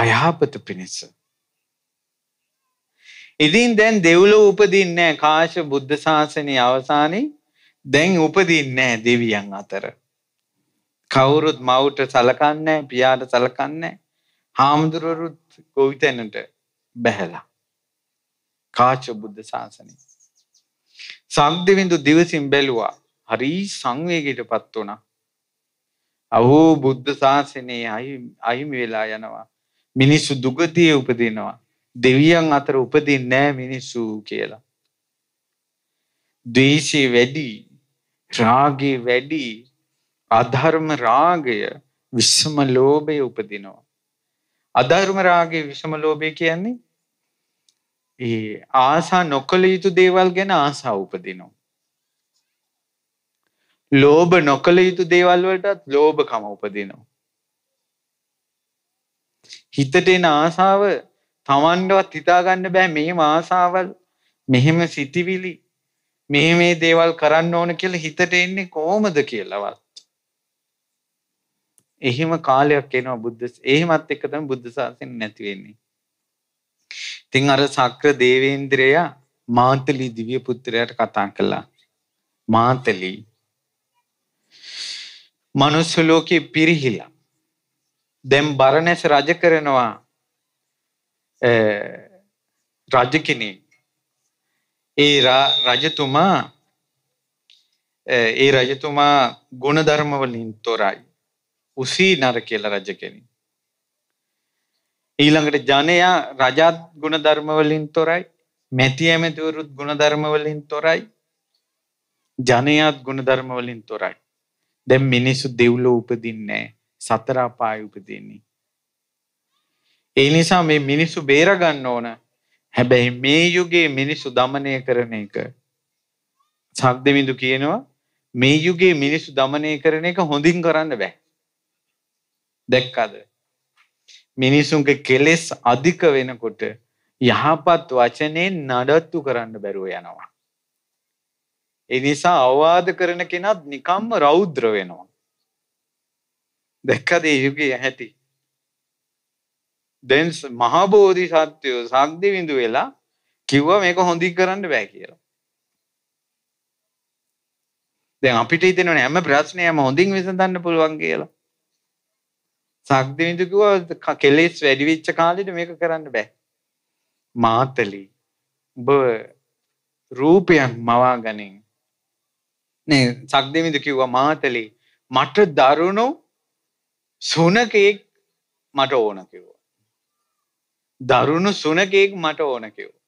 Speaker 1: අයහපත පිණිස ඉතින් දැන් දෙව්ලෝ උපදින්නේ කාශ බුද්ධ ශාසනයේ අවසානයේ දැන් උපදින්නේ දෙවියන් අතර කවුරුත් මවට සලකන්නේ පියාට සලකන්නේ හාමුදුරුවරුත් ගොවිතැනට බැහැලා. කාච බුද්ධ ශාසනය. සම්දිවිඳු දිවසින් බැලුවා. හරි සංවේගයට පත් වුණා. අහෝ බුද්ධ ශාසනයේ අහිමි වෙලා යනවා. මිනිස්සු දුගතියේ උපදිනවා. දෙවියන් අතර උපදින්නේ නැහැ මිනිස්සු කියලා. ද්වේෂය වැඩි රාගය වැඩි අධර්ම රාගය විෂම ලෝභය උපදිනවා අධර්ම රාගයේ විෂම ලෝභය කියන්නේ ඒ ආසා නොකළ යුතු දේවල් ගැන ආසාව උපදිනවා. ලෝභ නොකළ යුතු දේවල් වලටත් ලෝභකම උපදිනවා. හිතට එන ආසාව තමන්ටවත් හිතාගන්න බෑ මේ ආසාවල් මෙහෙම සිතිවිලි මේ මේ දේවල් කරන්න ඕන කියලා හිතට එන්නේ කොහොමද කියලාවත් එහෙම කාලයක් එනවා බුද්ධ එහෙමත් එක්ක තමයි බුද්ධ ශාසනය නැති වෙන්නේ. ඉතින් අර සක්‍ර දේවේන්ද්‍රයා මාතලි දිව්‍ය පුත්‍රයාට කතා කළා. මාතලි මනුස්ස ලෝකේ පිරිහිලා දැන් බරණැස රජ කරනවා රජ කෙනෙක්. ඒ රජතුමා ඒ රජතුමා ගුණධර්ම වලින් තොරයි. උසී නර කියලා රජ කෙනෙක්. ඊළඟට ජනයා රජාත් ගුණධර්ම වලින් තොරයි, මැති ඇමතිවරුත් ගුණධර්ම වලින් තොරයි, ජනයාත් ගුණධර්ම වලින් තොරයි. දැන් මිනිස්සු දෙව්ලොව උපදින්නේ සතර අපාය උපදින්නේ. ඒ නිසා මේ මිනිස්සු බේර ගන්න ඕන. හැබැයි මේ යුගයේ මිනිස්සු দমনය කරන එක සක්දෙවිඳු කියනවා මේ යුගයේ මිනිස්සු দমনය කරන එක හොඳින් කරන්න බෑ. දැක්කද. මිනිසුන්ගේ කෙලෙස් අධික වෙනකොට යහපත් වචනේ නඩත්තු කරන්න බැරුව යනවා. එනිසා අවවාද කරන කෙනත් නිකම්ම රෞද්‍ර වෙනවා. දැක්කද යුගේ ඇහැටි. දැන් මහබෝධි සත්‍යයෝ සක්දිවිඳු වෙලා කිව්ව මේක හොඳින් කරන්න බෑ කියලා. දැන් අපිට හිතෙනවනේ හැම ප්‍රශ්නයම හොඳින් විසඳන්න පුළුවන් කියලා. සක්දිවිඳු කිව්වා කෙලෙස් වැඩි වෙච්ච කාලෙට මේක කරන්න බෑ. මාතලි ඔබ රූපයක් මවා ගනින්. නේ සක්දිවිඳු කිව්වා මාතලි මට දරුණු සුනකෙක් මට ඕන කිව්වා. දරුණු සුනකෙක් මට ඕන කිව්වා.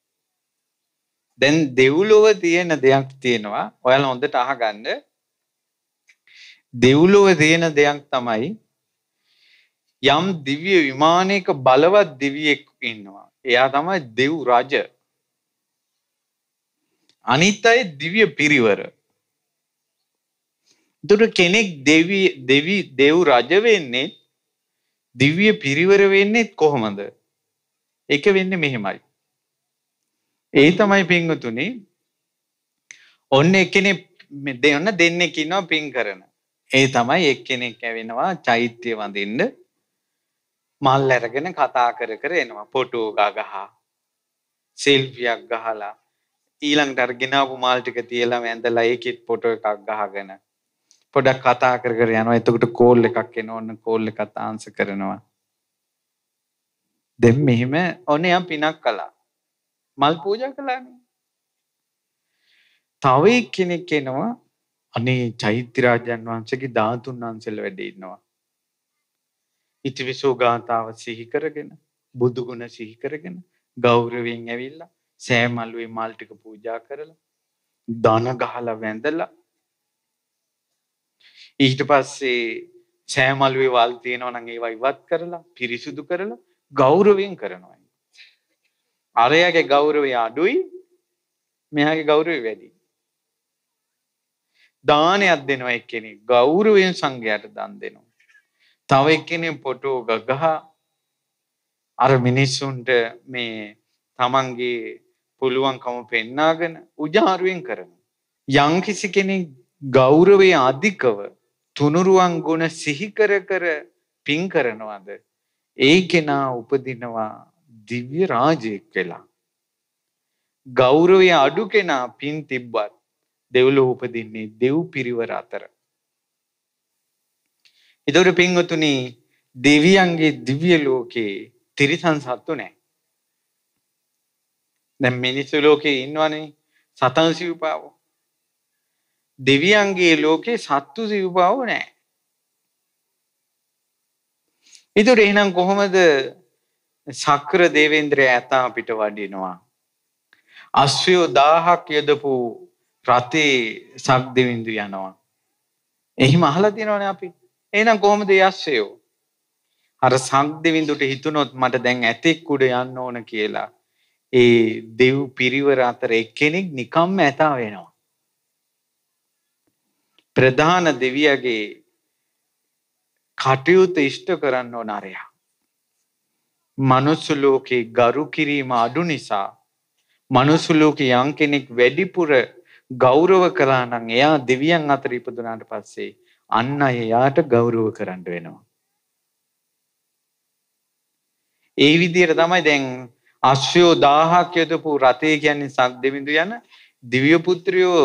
Speaker 1: දැන් දෙව්ලොව තියෙන දෙයක් තියෙනවා. ඔයාලා හොඳට අහගන්න. දෙව්ලොව තියෙන දෙයක් තමයි යම් දිව්‍ය විමානයක බලවත් දිවියෙක් ඉන්නවා. එයා තමයි දෙව් රජ. අනිත් අය දිව්‍ය පිරිවර. දුර කෙනෙක් දෙවි දෙවි දෙව් රජ වෙන්නේ දිව්‍ය පිරිවර වෙන්නේ කොහොමද? ඒක වෙන්නේ මෙහෙමයි. ඒ තමයි පින්වතුනි ඔන්න එක්කෙනෙක් දෙන්න දෙන්නෙක් ඉන්නවා පින් කරන. ඒ තමයි එක්කෙනෙක් ඇවෙනවා චෛත්‍ය වඳින්න මල් ඇරගෙන කතා කර කර එනවා පොටෝ ගගහා සෙල්ෆියක් ගහලා ඊළඟට අර ගෙනාවු මාල් ටික තියලා ඇඳලා ඒකෙත් ෆොටෝ එකක් ගහගෙන පොඩක් කතා කර කර යනවා එතකොට කෝල් එකක් එනවා ඔන්න කෝල් එකත් ආන්සර් කරනවා දැන් මෙහෙම ඔන්න යම් පිනක් කළා මල් පූජා කළානේ තව එක්කෙනෙක් එනවා අනේ චෛත්‍ය රාජන් වහන්සේගේ ධාතුන් වහන්සේලා වැඩ ඉන්නවා ඉතිවිසෝ ගාථාව සිහිකරගෙන බුදුගුණ සිහිකරගෙන ගෞරවෙන් ඇවිල්ලා සෑමල්ුවේ මල්ටික පූජා කරලා දන ගහලා වැඳලා ඊට පස්සේ සෑමල්ුවේ වල් තියෙනවා නම් ඒවා ඉවත් කරලා පිරිසුදු කරලා ගෞරවයෙන් කරනවා. අරයාගේ ගෞරවය අඩුයි මෙයාගේ ගෞරවය වැඩි. දානයක් දෙනවා එක්කෙනෙක් ගෞරවයෙන් සංඝයාට දන් දෙනවා. තව එක්කෙනෙක් ෆොටෝ ගගහ අර මිනිස්සුන්ට මේ තමන්ගේ පුළුවන්කම පෙන්නාගෙන උජාරුවෙන් කරනවා. යම්කිසි කෙනෙක් ගෞරවයේ අධිකව තුනුරුවන් ගුණ සිහි කර කර පින් කරනවද ඒ කෙනා උපදිනවා දිව්‍ය රාජයෙක් වෙලා. ගෞරවයේ අඩු කෙනා පින් තිබ්බත් දෙව්ලොව උපදින්නේ දෙව් පිරිවර අතර. එතකොට පින්වතුනි දෙවියන්ගේ දිව්‍ය ලෝකේ තිරිසන් සත්තු නැහැ. දැන් මිනිස්සු ලෝකේ ඉන්නවනේ සතන් සිව්පාව. දෙවියන්ගේ ලෝකේ සත්තු සිව්පාව නැහැ. ඒතර එහෙනම් කොහොමද ශක්‍ර දේවේන්ද්‍රය ඇත අපිට වඩිනවා? අශ්වයෝ 1000ක් යදපු රතේ සක් දෙවිඳු යනවා. එහිම අහලා තියෙනවනේ අපි. එහෙනම් කොහොමද යස්සයෝ? අර සංදිවිඳුට හිතුනොත් මට දැන් ඇතෙක් උඩ යන්න ඕන කියලා. ඒ දෙව් පිරිවර අතර එක්කෙනෙක් නිකම්ම ඇතා වෙනවා. ප්‍රධාන දෙවියගේ කටයුතු ඉෂ්ට කරන්න ඕන අරයා. මනුස්ස ලෝකේ ගරු කිරීම අඩු නිසා මනුස්ස ලෝකේ යම් කෙනෙක් වැඩිපුර ගෞරව කළා නම් එයා දෙවියන් අතර ඉපදුනාට පස්සේ අන්න එයාට ගෞරව කරන්න වෙනවා. ඒ විදිහට තමයි දැන් අශ්වයෝ 1000ක් යදපු රතේ කියන්නේ සක්දෙවිඳු යන දිව්‍ය පුත්‍රයෝ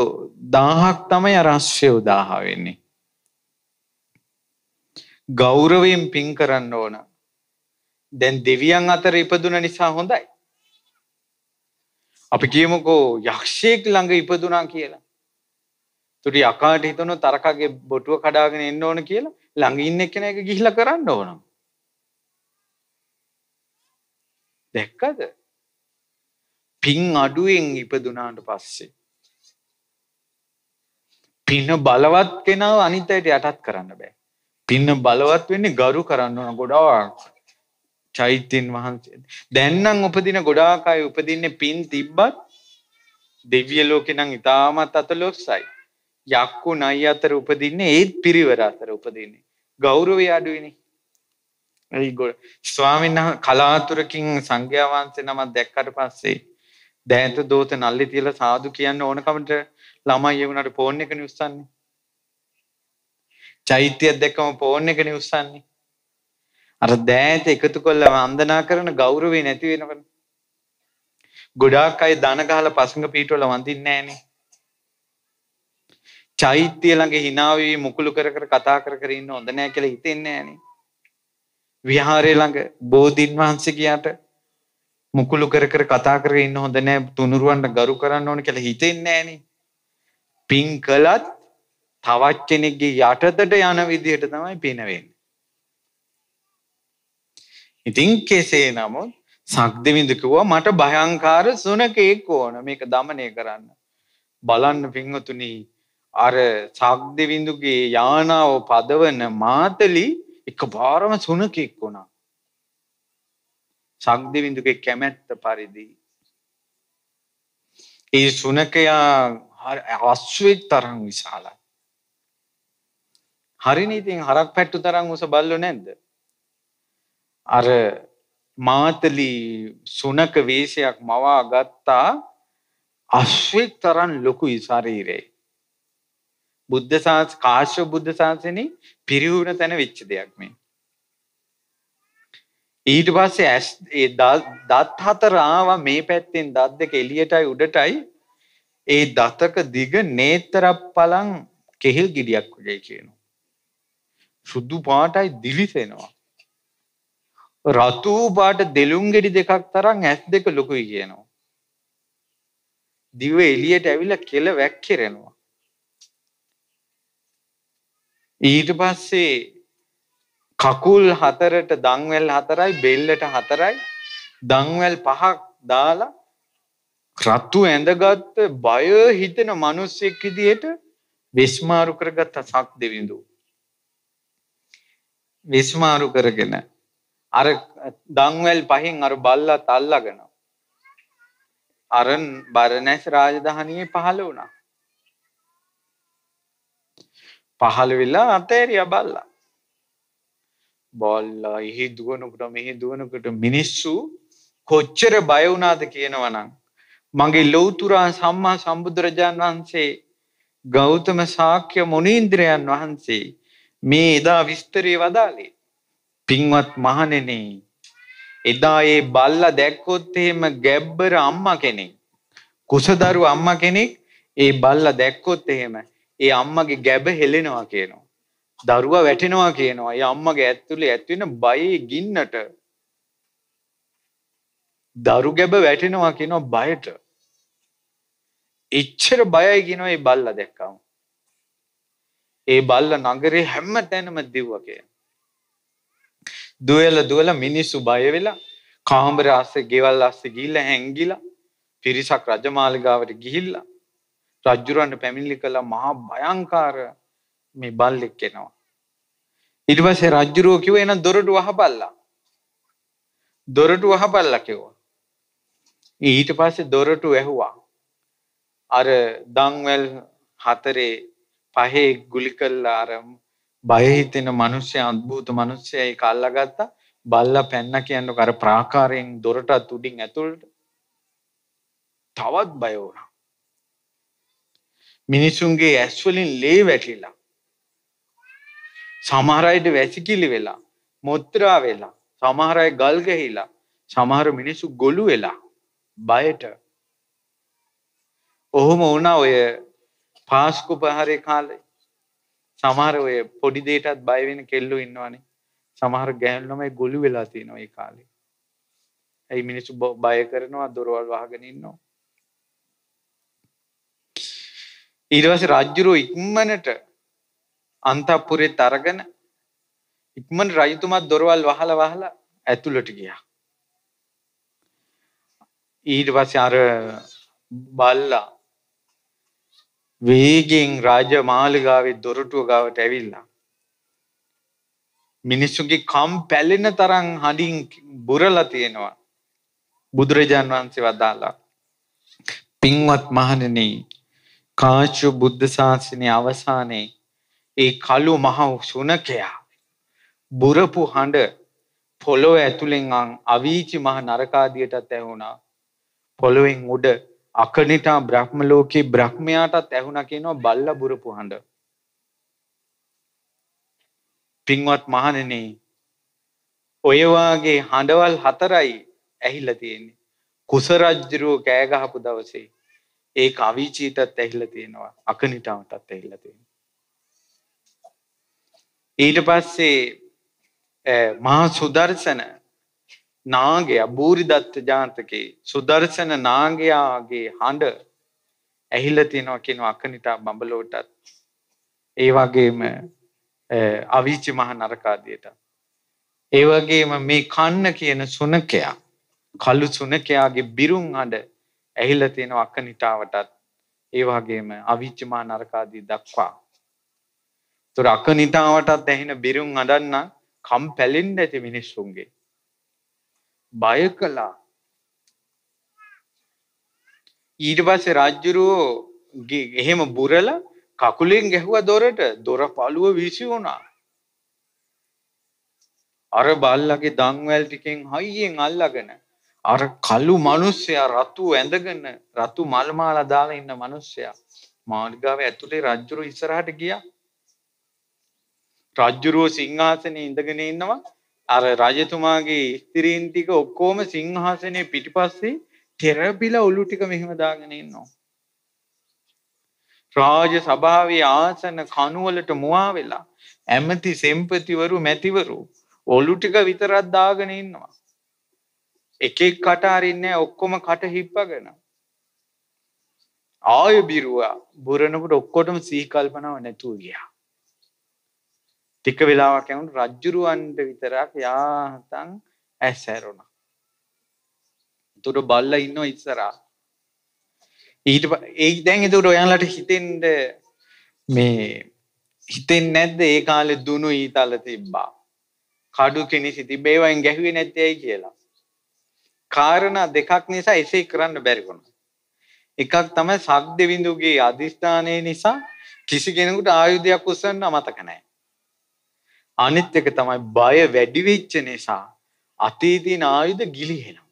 Speaker 1: 1000ක් තමයි අර අශ්වයෝ 1000 වෙන්නේ. ගෞරවයෙන් පින් කරන්න ඕන. දැන් දෙවියන් අතර ඉපදුන නිසා හොඳයි. අපි කියමුකෝ යක්ෂයෙක් ළඟ ඉපදුනා කියලා. තුරි අකාට හිතනො තරකගේ බොටුව කඩාගෙන එන්න ඕන කියලා ළඟ ඉන්න එක්කෙනෙක් ගිහිල්ලා කරන්න ඕන. දැක්කද? පින් අඩුවෙන් ඉපදුනාට පස්සේ පින බලවත් කෙනාව අනිත් අයට යටත් කරන්න බෑ. පින්න බලවත් වෙන්නේ ගරු කරන්න ඕන ගොඩාක් චෛත්‍යයන් වහන්සේ. දැන් නම් උපදින ගොඩාක් අය උපදින්නේ පින් තිබ්බත් දිව්‍ය ලෝකේ නම් ඊටාමත් අතලොස්සයි. යක්කු නයි අතර උපදින්නේ ඒත් පිරිවර අතර උපදින්නේ. ගෞරවය අඩුවෙනි. ඇයිගොඩ ස්වාමීන් කලාතුරකින් සංඝ්‍යාවන්සේ නමක් දැක්කට පස්සේ දෑත දෝත නල්ලි තියලා සාදු කියන්න ඕනකමට ළමයි යවුනට ෆෝන් එක නිවස්සන්නේ. චෛත්‍යයක් දැක්කම ෆෝන් එක නිවස්සන්නේ. අර දෑත එකතු කරලා වන්දනා කරන ගෞරවේ නැති වෙනවනේ. ගොඩාක් අය දන ගහලා පසඟ පීටවල වඳින්නේ නැහනේ. චෛත්‍ය ළඟ hina වෙවි මුකුළු කර කර කතා කර කර ඉන්න හොඳ නෑ කියලා හිතෙන්නේ නෑනේ. විහාරය ළඟ බෝධින් වහන්සේ ගියාට මුකුළු කර කර කතා කර ඉන්න හොඳ නෑ තුනුරුවන්ට ගරු කරන්න ඕන කියලා හිතෙන්නේ නෑනේ. පින් කළත් තවත් කෙනෙක්ගේ යටතට යන විදිහට තමයි පින වෙන්නේ. ඉතින් කෙසේ නමුත් සක්දෙවිඳු කිව්වා මට භයංකාර සුනකෙක් ඕන මේක দমনය කරන්න. බලන්න පින්වතුනි අර සක්දෙවිඳුගේ යානාව පදවන මාතලි එක බාරම සුනකෙක් වුණා. සක්දෙවිඳුගේ කැමැත්ත පරිදි. ඒ සුනකයා අස්වෙක් තරම් විශාලයි. හරිනේ ඉතින් හරක් පැට්ටු තරම් උස බල්ලෝ නැද්ද? අර මාතලි සුනක වේශයක් මවා ගත්තා අස්වෙක් තරම් ලොකුයි ශරීරේ. බුද්ධ ශාස කාශ්‍යප බුද්ධ ශාසනේ පිරිහුණ තැන වෙච්ච දෙයක් මේ. ඊට පස්සේ ඇස් ඒ දත් හතර ආවා මේ පැත්තෙන් දත් දෙක එළියටයි උඩටයි ඒ දතක දිග නේතරප්පලං කෙහෙල් ගෙඩියක් වගේ කියනවා. සුදු පාටයි දිලිසෙනවා. රතු පාට දෙලුම් ගෙඩි දෙකක් තරම් ඇස් දෙක ලොකුයි කියනවා. දිව එළියට ඇවිල්ලා කෙල වැක්කිරෙනවා. ඊට පස්සේ කකුල් හතරට දංවැල් හතරයි බෙල්ලට හතරයි දංවැල් පහක් දාලා රත්තු ඇඳගත්ත බය හිතෙන මිනිස්සෙක් විදියට විස්මාරු කරගත්ත සක් දෙවිඳු. විස්මාරු කරගෙන අර දංවැල් පහෙන් අර බල්ලා තල්ලාගෙන අරන් බරණැස් රාජධානියේ පහළ වුණා. පහළ වෙලා අතේරිය බල්ලා. බොල්ලා එහි දුවනකට මෙහි දුවනකට මිනිස්සු කොච්චර බය වුණාද කියනවනම් මගේ ලෞතුරා සම්මා සම්බුදුරජාන් වහන්සේ ගෞතම සාක්‍ය මොනීන්ද්‍රයන් වහන්සේ මේ එදා විස්තරේ වදාලේ පින්වත් මහණෙනි එදා ඒ බල්ලා දැක්කොත් එහෙම ගැබ්බර අම්මා කෙනෙක් කුසදරු අම්මා කෙනෙක් ඒ බල්ලා දැක්කොත් එහෙම ඒ අම්මගේ ගැබ හෙලෙනවා කියනවා. දරුවා වැටෙනවා කියනවා. ඒ අම්මගේ ඇතුලේ ඇති වෙන බයේ ගින්නට දරු ගැබ වැටෙනවා කියනවා බයට. එච්චර බයයි කියනවා මේ බල්ලා දැක්කම. ඒ බල්ලා නගරේ හැම තැනම දිව්වා කියනවා. දුවල දුවල මිනිස්සු බය වෙලා කාමර අස්සේ ගෙවල් අස්සේ ගිහිල්ලා හැංගිලා පිරිසක් රජමාලිගාවට ගිහිල්ලා රජ්ජුරන්ට පැමිණිලි කළ මහා භයංකාර මේ බල්ලෙක් එනවා. ඊට පස්සේ රජ්ජුරුවෝ කිව්වා එහෙනම් දොරටු වහපල්ලා. දොරටු වහපල්ලා කිව්වා. ඊට පස්සේ දොරටු ඇහුවා. අර දන්වැල් හතරේ පහේ ගුලි කළා අර බය හිතෙන මිනිස්සයා අద్భుත මිනිස්සයා ඒක අල්ලගත්තා. බල්ලා පැන්න කියනකොට අර ප්‍රාකාරයෙන් දොරටත් උඩින් ඇතුළට තවත් බය වුණා. මිනිසුන්ගේ ඇස්වලින් ලේ වැටිලා. සමහරයට වැසිකිලි වෙලා මුත්‍රා වෙලා සමහරය ගල් ගැහිලා සමහර මිනිස්සු ගොළු වෙලා බයට ඔහොම වුණා ඔය පාස්කු ප්‍රහාරේ කාලේ සමහර ඔය පොඩි දෙයටත් බය වෙන කෙල්ලෝ ඉන්නවනේ සමහර ගෑනුලම ගොළු වෙලා තියෙනවා ඒ කාලේ. ඒ මිනිස්සු බය කරනවා දොරවල් වහගෙන ඉන්නවා. ඊටවස රජ්ජුරුව ඉක්මනට අන්තපුරේ තරගෙන ඉක්මන රජතුමත් දොරවල් වහල වහල ඇතුළට ගියා. ඊට පස්සේ අර බල්ලා වේගෙන් රාජමාලිගාවේ දොරටුව ගාවට ඇවිල්ලා මිනිස්සුගේ කම් පැලෙන තරම් හඬින් බුරලා තියෙනවා බුදුරජාන් වහන්සේ වදාලා පින්වත් මහණෙනි කාශ්‍යප බුද්ධ ශාසනයේ අවසානයේ ඒ කළු මහ සුනකයා බුරපු හඬ පොළොව ඇතුලෙන් අවීචි මහ නරකාදියටත් ඇහුණා. පොළොවෙන් උඩ අකනිටා බ්‍රහ්ම ලෝකේ බ්‍රහ්මයාටත් ඇහුණා කියනවා බල්ලා බුරපු හඬ. පින්වත් මහණෙනි, ඔය වාගේ හඬවල් හතරයි ඇහිලා තියෙන්නේ. කුස රජ්ජුරුව කෑ ගහපු දවසේ ඒක අවීචීටත් ඇහිලා තියෙනවා අකනිටාවටත් ඇහිලා තියෙනවා ඊට පස්සේ මහා සුදර්ශන නාගයා බූරිදත්ත ජාතකේ සුදර්ශන නාගයාගේ හඬ ඇහිලා තියෙනවා කියන අකනිටා බඹලෝටත් ඒ වගේම අවීචි මහ නරකාදියට ඒ වගේම මේ කන්න කියන සුනකයා කළු සුනකයාගේ බිරුම් හඬ ඇහිලා තියෙනවා අකනිටාවටත් ඒ වගේම අවිච්චමා නරකාදී දක්වා. ඒතර අකනිටාවටත් ඇහෙන බිරුම් අඳන්න කම් පැලෙන්නේ නැති මිනිස්සුන්ගේ. බය කළා. ඊට පස්සේ රාජ්‍යරුවෝ එහෙම බුරල කකුලෙන් ගැහුවා දොරට දොර පළුව වීසි වුණා. අර බල්ලගේ දන්වැල් ටිකෙන් හයියෙන් අල්ලගෙන අර කල්ලු මිනිස්සයා රතු ඇඳගෙන රතු මල් මාලා දාලා ඉන්න මිනිස්සයා මාලිගාවේ ඇතුලේ රජුරු ඉස්සරහට ගියා. රජුරුව සිංහාසනේ ඉඳගෙන ඉන්නවා. අර රජතුමාගේ ස්ත්‍රීන් ටික ඔක්කොම සිංහාසනේ පිටිපස්සේ තෙරබිලා ඔලු ටික මෙහෙම දාගෙන ඉන්නවා. රාජ සභාවේ ආසන කණුවලට මුවා වෙලා ඇමති සෙම්පතිවරු මැතිවරු ඔලු ටික විතරක් දාගෙන ඉන්නවා. එකෙක් කට අරින්නේ ඔක්කොම කට හිප්පගෙන. ආය බිරුවා බුරනකොට ඔක්කොටම සිහි කල්පනාව නැතුව ගියා. ටික වෙලාවක් යනකොට රජ්ජුරුවන්ට විතරක් යාහතන් ඇස් ඇරුණා. උතර බල්ලා ඉන්නවා ඉස්සරහා. ඊට ඒ දැන් ඒතර ඔයාලට හිතෙන්න මේ හිතෙන්නේ නැද්ද ඒ කාලේ දුනු ඊතල තිබ්බා. කඩු කෙනිසි තිබ්බේවයින් ගැහුවේ නැත්තේ ඇයි කියලා. කාරණා දෙකක් නිසා එසේ කරන්න බැරි වුණා. එකක් තමයි සක් දෙවිඳුගේ අදිස්ථානය නිසා කිසි කෙනෙකුට ආයුධයක් උස්සන්න අමතක නැහැ. අනිත් එක තමයි බය වැඩි වෙච්ච නිසා අතීතින ආයුධ ගිලිහෙනවා.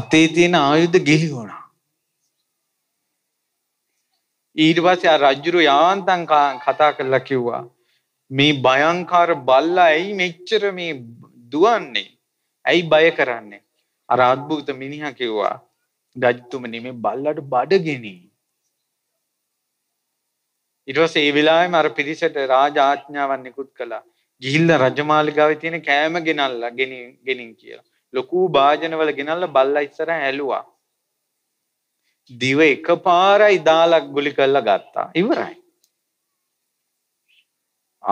Speaker 1: අතීතින ආයුධ ගිලිහුණා. ඊට පස්සේ ආ රජුරු යාන්තම් කතා කරලා කිව්වා මේ භයංකාර බල්ලා ඇයි මෙච්චර මේ දුවන්නේ. ඇයි බය කරන්නේ? අර අද්භූත මිනිහා කිව්වා රජතුමනි මේ බල්ලට බඩගිනි. ඊට පස්සේ ඒ වෙලාවෙම අර පිරිසට රාජ ආඥාවන් නිකුත් කළා. ගිහිල්ලා රජමාලිගාවේ තියෙන කෑම ගෙනල්ලා ගෙනින් ගෙනින් කියලා. ලොකු වාජනවල ගෙනල්ලා බල්ලා ඉස්සරහ ඇලුවා. දිව එකපාරයි දාලා ගුලි කරලා ගත්තා. ඉවරයි.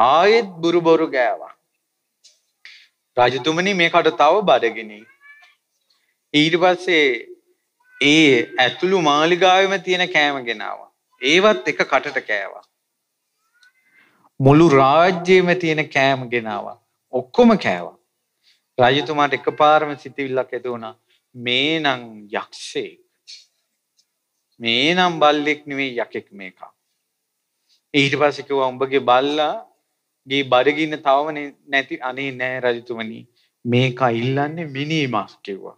Speaker 1: ආයෙත් බුරු බොරු ගෑවා. රජතුමනි මේකට තව බඩගිනි. ඊට පස්සේ ඒ ඇතුළු මාලිගාවෙම තියෙන කෑම ගෙනාවා. ඒවත් එක කටට කෑවා. මුළු රාජ්‍යයේම තියෙන කෑම ගෙනාවා. ඔක්කොම කෑවා. රජතුමාට එකපාරම සිතවිල්ලක් ඇති වුණා. මේනම් යක්ෂයෙක්. මේනම් බල්ලෙක් නෙවෙයි යකෙක් මේක. ඊට පස්සේ කිව්වා උඹගේ බල්ලා ගේ බඩගින්න තවම නැති අනේ නෑ රජතුමනි මේක ඉල්ලන්නේ මිනීමක් කිව්වා.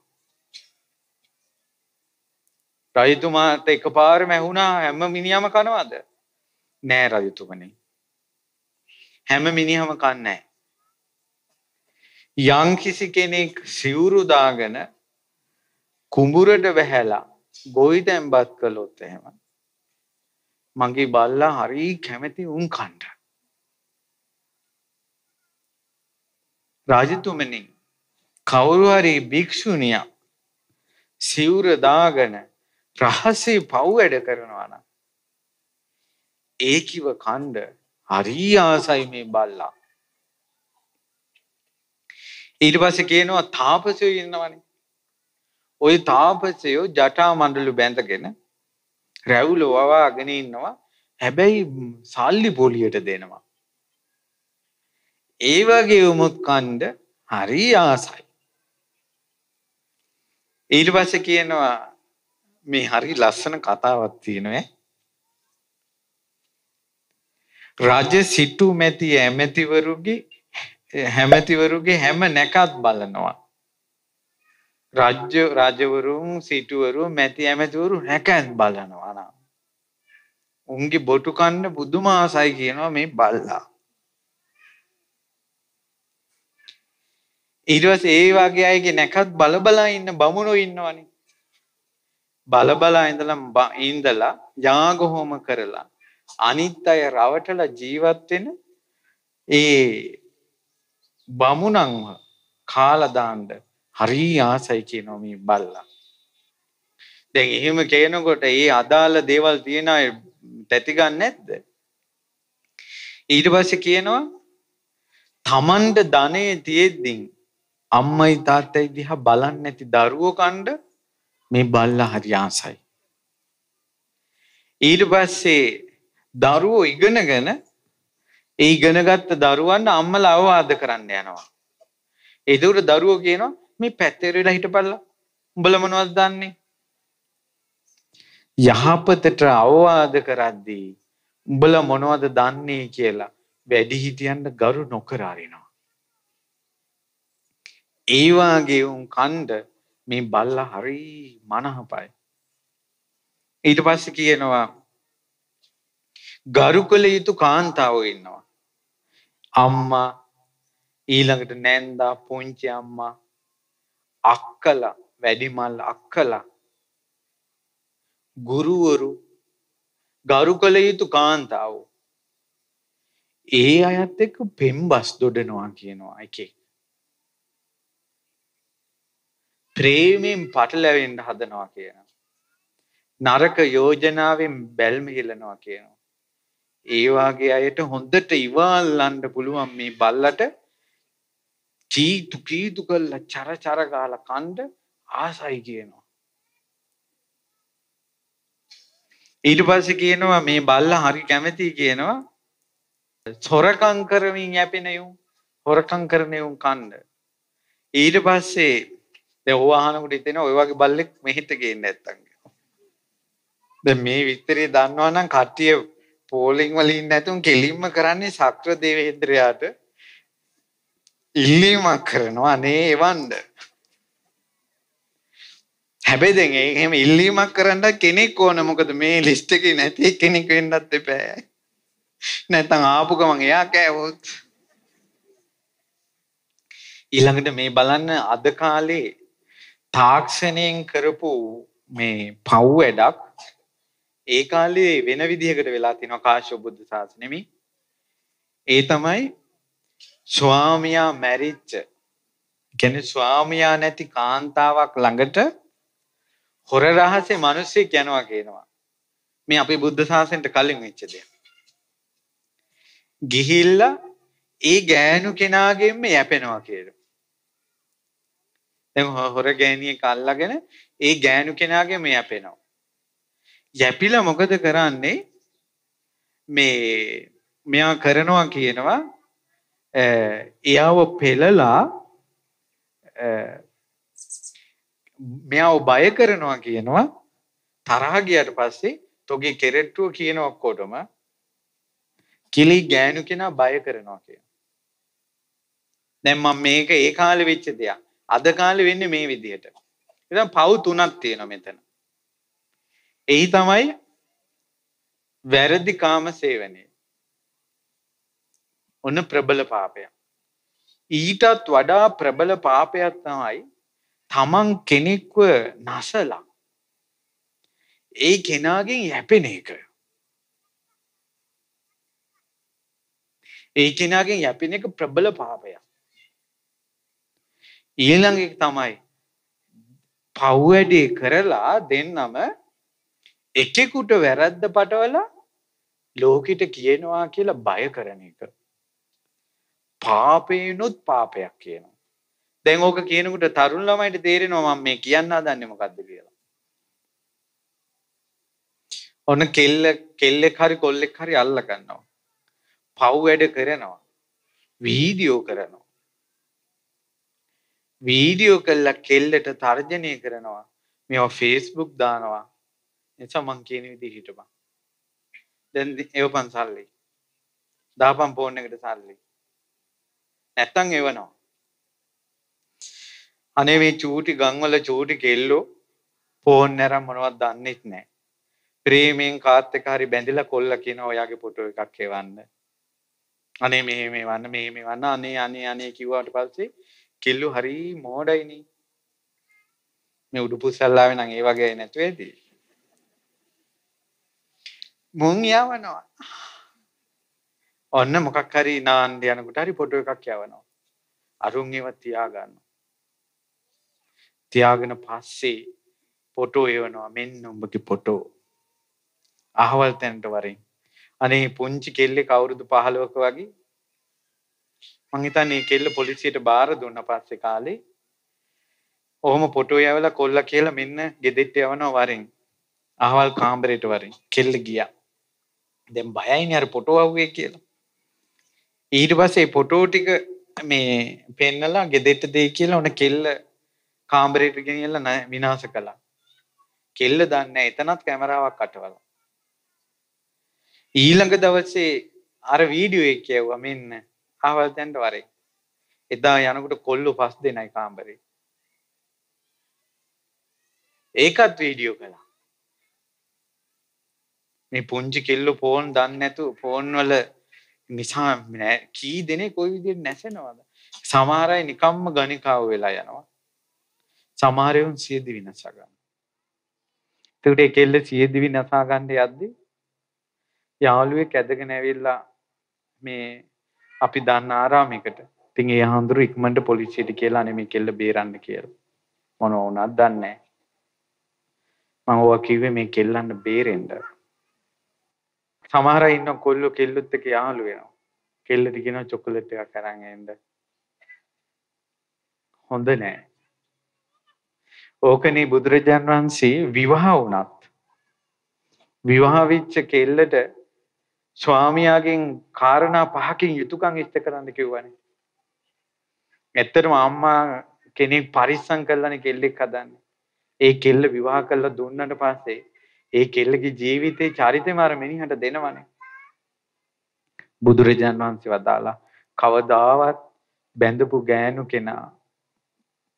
Speaker 1: රජතුමාට එකපාරම ඇහුණා හැම මිනිහම කනවද? නෑ රජතුමනි. හැම මිනිහම කන්නේ යම් කිසි කෙනෙක් සිවුරු දාගෙන කුඹුරට වැහැලා ගොවිතැන්පත් කළොත් එහෙම මගේ බල්ලා හරි කැමති උන් කණ්ඩා රාජතුමනි කවුරු හරි භික්ෂුණිය සිවුර දාගෙන රහසේ පව් වැඩ කරනවා නම් ඒකිව කණ්ඩ හරි ආසයි මේ බල්ලා. ඊට පස්සේ කියනවා තාපසයෝ ඉන්නවනේ. ওই තාපසයෝ ජටා මණ්ඩලු බැඳගෙන රැවුල වවාගෙන ඉන්නවා. හැබැයි සල්ලි පොලියට දෙනවා. ඒ වගේ උමුත් කණ්ඩ හරි ආසයි. ඊට පස්සේ කියනවා මේ හරි ලස්සන කතාවක් තියෙනවා රජ සිටු මැති ඇමැතිවරුගේ හැමැතිවරුගේ හැම නැකත් බලනවා. රජ්‍ය රජවරුන් සිටුවරු මැති ඇමැතිවරු නැකත් බලනවා නම්. උන්ගේ බොටු කන්න බුදුමාසයි කියනවා මේ බල්ලා. ඊටවස් ඒ වගේ අයගේ නැකත් බලබලා ඉන්න බමුණෝ ඉන්නවනේ. බලබලා ඉඳලා ඉඳලා යාග හෝම කරලා අනිත් අය රවටලා ජීවත් වෙන ඒ බමුණන්ව කාලා දාන්න හරි ආසයි කියනවා මේ බල්ලා. දැන් එහෙම කියනකොට ඒ අදාළ දේවල් තියන අය තැති ගන්න නැද්ද? ඊට පස්සේ කියනවා තමන්ට ධනෙ තියෙද්දී අම්මයි තාත්තයි දිහා බලන්නේ නැති දරුවෝ කණ්ඩ මේ බල්ලා හරි ආසයි. ඊට පස්සේ දරුවෝ ඉගෙනගෙන ඒ ඉගෙනගත්ත දරුවන්ට අම්මලා අවවාද කරන්න යනවා. ඒදොර දරුවෝ කියනවා මේ පැත්තේ වෙලා හිටපල්ලා. උඹලා මොනවද දන්නේ? යහපතට අවවාද කරද්දී උඹලා මොනවද දන්නේ කියලා වැඩිහිටියන්ට ගරු නොකර අරිනවා. ඒ වාගේ උන් කණ්ඩ මේ බල්ලා හරි මනහපයි. ඊට පස්සේ කියනවා ගරුකල යුතු කාන්තාවෝ ඉන්නවා. අම්මා ඊළඟට නැන්දා පුංචි අම්මා අක්කලා වැඩිමල් අක්කලා ගුරුවරු ගරුකල යුතු කාන්තාවෝ ඒ අයත් එක්ක පෙම්බස් දොඩනවා කියනවා එකෙක් ප්‍රේමයෙන් පටලැවෙන්න හදනවා කියනවා. නරක යෝජනාවෙන් බැල්ම හිලනවා කියනවා. ඒ වාගේ අයට හොඳට ඉවල්ලන්න පුළුවන් මේ බල්ලට චීතු කීතු කරලා චර චර ගාලා කන්න ආසයි කියනවා. ඊට පස්සේ කියනවා මේ බල්ලා හරි කැමති කියනවා සොරකම් කරමින් යැපෙන යුන් හොරකම් කරන යුන් කන්න. ඊට පස්සේ දැන් ඕවා අහනකොට හිතෙනවා ඔය වගේ බල්ලෙක් මෙහෙට ගේන්න නැත්තම් දැන් මේ විස්තරය දන්නවනම් කට්ටිය පෝලිං වල ඉන්න නැතුන් කෙලින්ම කරන්නේ ශක්‍ර දේවේන්ද්‍රයාට ඉල්ලීමක් කරනවා අනේ එවන්න හැබැයි දැන් එහෙම ඉල්ලීමක් කරන්න කෙනෙක් ඕන මොකද මේ ලිස්ට් එකේ නැති කෙනෙක් වෙන්නත් එපා. නැත්නම් ආපු ගමන් එයා කෑවොත් ඊළඟට මේ බලන්න අද කාලේ තාක්ෂණයෙන් කරපු මේ පව් වැඩක් ඒ කාලේ වෙන විදිහකට වෙලා තිනවා කාශ්‍යප බුද්ධ ශාසනෙමි. ඒ තමයි ස්වාමියා මැරිච්ච. කියන්නේ ස්වාමියා නැති කාන්තාවක් ළඟට හොර රහසේ මිනිස්සෙක් යනවා කියනවා. මේ අපේ බුද්ධ ශාසනයට කලින් වෙච්ච දෙයක්. ගිහිල්ලා ඒ ගෑනු කෙනාගෙන්ම යැපෙනවා කියලා. දැන් හොර ගෑණියෙක් අල්ලගෙන ඒ ගෑනු කෙනාගේ මේ යැපෙනවා. යැපිලා මොකද කරන්නේ? මේ මෙයා කරනවා කියනවා එයාව පෙළලා මෙයාව බය කරනවා කියනවා තරහ ගියට පස්සේ තොගේ කෙරෙට්ටුව කියන ඔක්කොටම කිලි ගෑනු කෙනා බය කරනවා කියනවා. දැන් මම මේක ඒ කාලේ වෙච්ච දෙයක්. අද කාලේ වෙන්නේ මේ විදිහට. ඉතින් පව් තුනක් තියෙනවා මෙතන. එහි තමයි වැරදි කාම සේවනය. ඔන්න ප්‍රබල පාපය. ඊටත් වඩා ප්‍රබල පාපයක් තමයි තමන් කෙනෙක්ව නසලා ඒ කෙනාගෙන් යැපෙන එක. ඒ කෙනාගෙන් යැපෙන එක ප්‍රබල පාපයක්. ඊළඟ එක තමයි පව් වැඩේ කරලා දෙන්නම එකෙකුට වැරද්ද පටවලා ලෝකෙට කියනවා කියලා බය කරන එක. පාපේනොත් පාපයක් කියනවා. දැන් ඕක කියනකොට තරුණ ළමයිට තේරෙනවා මම මේ කියන්න හදන්නේ මොකද්ද කියලා. ඔන්න කෙල්ල කෙල්ලෙක් හරි කොල්ලෙක් හරි අල්ල ගන්නවා. පව් වැඩ කරනවා. වීඩියෝ කරනවා. වීඩියෝ කල්ලා කෙල්ලට තර්ජනය කරනවා මෙ ෆේස්බුක් දානවා නිසා මං කියන විදි හිටපා දැන් එවපන් සල්ලි දාපන් පෝන් එකට සල්ලි නැත්තං එවනවා අනේ මේ චූටි ගංවල චූටි කෙල්ලෝ පෝන් නැරම් මොනවත් දන්නෙත් නෑ ප්‍රේමයෙන් කාත් එක හරි බැඳිලා කොල්ල කියන ඔයාගේ ෆොටෝ එකක් එවන්න අනේ මෙහෙම එවන්න මෙහෙම එවන්න අනේ අනේ අනේ කිව්වට පස්සේ කෙල්ලු හරි මෝඩයිනේ. මේ උඩුපු සල්ලාවේ නම් ඒ වගේ නැතු වේද? මුන් යවනවා. ඔන්න මොකක් හරි නාන්න යනකොට හරි ෆොටෝ එකක් යවනවා. අරුන් ඒව තියාගන්නවා. තියාගෙන පස්සේ ෆොටෝ එවනවා මෙන්න උඹගේ ෆොටෝ. අහවල් තැනට වරින්. අනේ පුංචි කෙල්ලේ කවුරුදු 15ක වගේ මංහිතන් ඒ කෙල්ල පොලිසියට බාර දුන්න පස්සෙ කාලේ ඔහොම පොටෝ යවල කොල්ල කියලා මෙන්න ගෙදෙට්ට යවනවා වරෙන් අහවල් කාම්බරයට වරින් කෙල්ල ගියා දැම් බයයින අර පොටෝ අව්වේ කියලා ඊට පස්සේ පොටෝ ටික මේ පෙන්නලා ගෙදෙට්ට දේ කියලා ඕන කෙල්ල කාම්බරයට ගෙනියලා නෑ විනාශ කළා කෙල්ල දන්න එතනත් කැමරාවක් අටවල ඊළඟ දවසේ අර වීඩියෝ එක කියවුවා මෙන්න හවල්දැන්ට වරේ එදා යනකුට කොල්ලු පස් දෙනයි කාම්බරේ ඒකත් වීඩියෝ කළා මේ පුංචි කෙල්ලු ෆෝන් දන්නේ නැතු ෆෝන් වල නිසා කී දෙනේ කොයි විදිහට නැසෙනවද සමහර අය නිකම්ම ගණිකාව වෙලා යනවා සමහර උන් සියදිවි විනාශ ගන්න. එතකොට ඒ කෙල්ල සියදිවි විනාශ ගන්න යද්දී යාළුවෙක් ඇදගෙන ඇවිල්ලා මේ අපි දන්න ආරාමයකට. ඉතින් ඒ හාමුදුරු ඉක්මනට පොලිසියට කියලා අනේ මේ කෙල්ල බේරන්න කියලා. මොන වුණත් දන්නේ නැහැ. මම ඔවා කිව්වේ මේ කෙල්ලන්න බේරෙන්න. සමහර අය ඉන්න කොල්ලෝ කෙල්ලොත් එක්ක යාළු වෙනවා. කෙල්ලට කියනවා චොකලට් එකක් අරන් එන්න. හොඳ නෑ. ඕකනේ බුදුරජාන් වහන්සේ විවාහ වුණත් විවාහ වෙච්ච කෙල්ලට ස්වාමියාගෙන් කාරණා පහකින් යුතුයකම් ඉෂ්ට කරන්න කිව්වනේ. ඇත්තටම අම්මා කෙනෙක් පරිස්සම් කළානේ කෙල්ලෙක් හදන්නේ. ඒ කෙල්ල විවාහ කරලා දුන්නට පස්සේ ඒ කෙල්ලගේ ජීවිතේ චරිතේම අර මිනිහට දෙනවනේ. බුදුරජාන් වහන්සේ වදාලා කවදාවත් බැඳපු ගෑනු කෙනා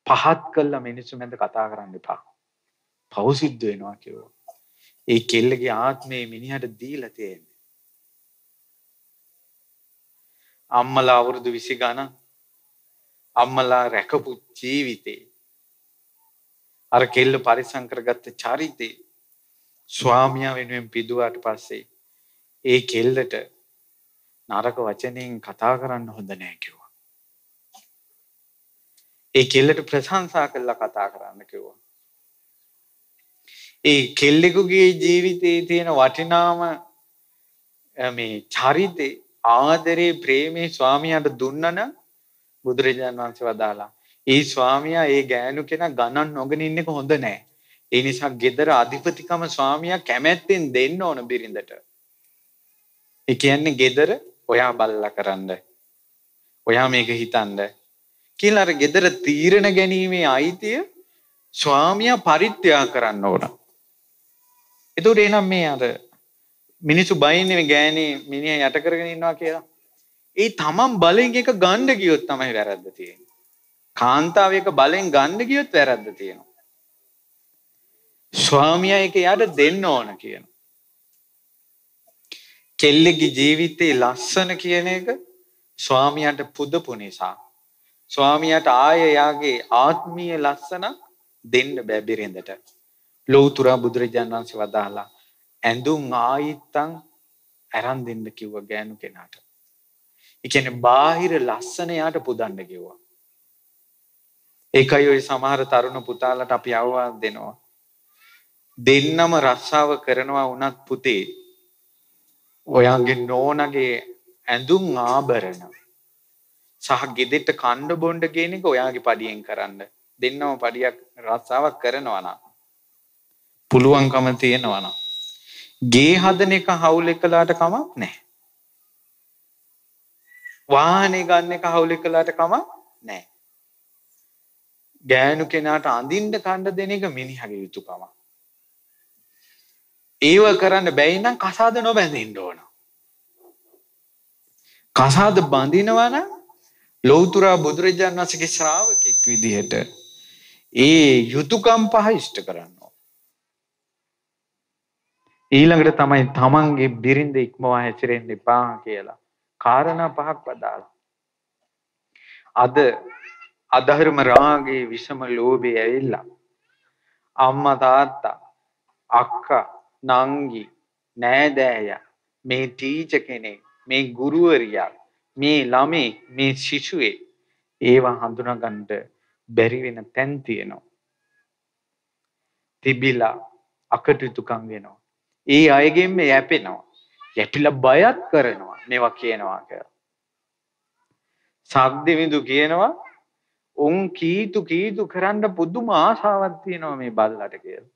Speaker 1: පහත් කළා මිනිස්සු මැද කතා කරන්න එපා. පෞසිද්ධ වෙනවා කියෝ. ඒ කෙල්ලගේ ආත්මේ මිනිහට දීලා තියෙන අම්මලා අවුරුදු විසි ගණන් අම්මලා රැකපු ජීවිතේ අර කෙල්ල පරිසංකරගත්ත චරිතේ ස්වාමියා වෙනුවෙන් පිදුවාට පස්සේ ඒ කෙල්ලට නරක වචනයෙන් කතා කරන්න හොඳ නෑ කිව්වා. ඒ කෙල්ලට ප්‍රශංසා කළා කතා කරන්න කිව්වා. ඒ කෙල්ලෙකුගේ ජීවිතයේ තියෙන වටිනාම මේ චරිතේ ආදරේ ප්‍රේමේ ස්වාමියාට දුන්නන බුදුරජාන් වහන්සේ වදාලා. ඒ ස්වාමියා ඒ ගෑනු කෙනා ගණන් නොගෙන ඉන්න එක හොඳ නෑ. ඒ නිසා gedara අධිපතිකම ස්වාමියා කැමැත්තෙන් දෙන්න ඕන බිරිඳට. ඒ කියන්නේ gedara ඔයා බල්ලා කරන්න. ඔයා මේක හිතන්න. කියලා අර gedara තීරණ ගැනීමේ අයිතිය ස්වාමියා පරිත්‍යාග කරන්න ඕන. ඒතකොට එනම් මේ අර මිනිසු බයින්නේ මේ ගෑණේ මිනිහා යට කරගෙන ඉන්නවා කියලා. ඒ තමන් බලෙන් එක ගන්න ගියොත් තමයි වැරද්ද තියෙන්නේ. කාන්තාව එක බලෙන් ගන්න ගියොත් වැරද්ද තියෙනවා. ස්වාමියා එක යාට දෙන්න ඕන කියන. කෙල්ලෙක්ගේ ජීවිතේ ලස්සන කියන එක ස්වාමියාට පුදපු නිසා ස්වාමියාට ආය යාගේ ආත්මීය ලස්සන දෙන්න බෑ බිරිඳට. ලෞතර බුදුරජාණන් වහන්සේ වදාහලා ඇඳුම් ආයිත්තං ඇරන් දෙන්න කිව්ව ගෑනු කෙනාට. එකන බාහිර ලස්සනයාට පුදන්න කිව්වා. ඒකයි ඔය සමහර තරුණ පුතාලට අපි අවවාද දෙනවා. දෙන්නම රස්සාව කරනවා වනත් පුතේ ඔයන්ගේ නෝනගේ ඇඳුම් ආභරණ සහ ගෙදෙට කණ්ඩ බොන්්ඩ ගෙනෙක ඔයාගේ පඩියෙන් කරන්න දෙන්නම පඩියක් රස්සාවක් කරනවනා පුළුවන්කම තියෙනවනම් ගේ හදන එක හවුල එකලාට කමක් නැහැ. වාහනේ ගන්න එක හවුල එකලාට කමක් නැහැ. ගෑනු කෙනාට අඳින්න කණ්ඩ දෙන එක මිනිහගේ යුතුකම. ඒව කරන්න බැයි නම් කසාද නොබැඳින්න ඕන. කසාද බඳිනවා නම් ලෞතුරා බුදුරජාණන් වහන්සේගේ ශ්‍රාවකෙක් විදිහට ඒ යුතුයකම් පහ ඉෂ්ට කරන්න. ඊළඟට තමයි තමන්ගේ බිරිඳ ඉක්මවා හැසිරෙන්න එපා කියලා. කාරණා පහක් වදාලා. අද අධර්ම රාගේ විෂම ලෝභය ඇවිල්ලා අම්මා තාත්තා අක්කා නංගි නෑදෑයා මේ ටීචර් කෙනෙක් මේ ගුරුවරියක් මේ ළමේ මේ ශිෂුවේ ඒවා හඳුනාගන්න බැරි වෙන තැන් තියෙනවා. තිබිලා අකටයුතුකම් වෙනවා. ඒ අයගෙන් මේ යැපෙනවා. යැපිලා බයත් කරනවා. මේවා කියනවා කියලා. සක්දෙවිඳු කියනවා උන් කීතු කීතු කරන්න පුදුම ආශාවක් තියෙනවා මේ බල්ලට කියලා.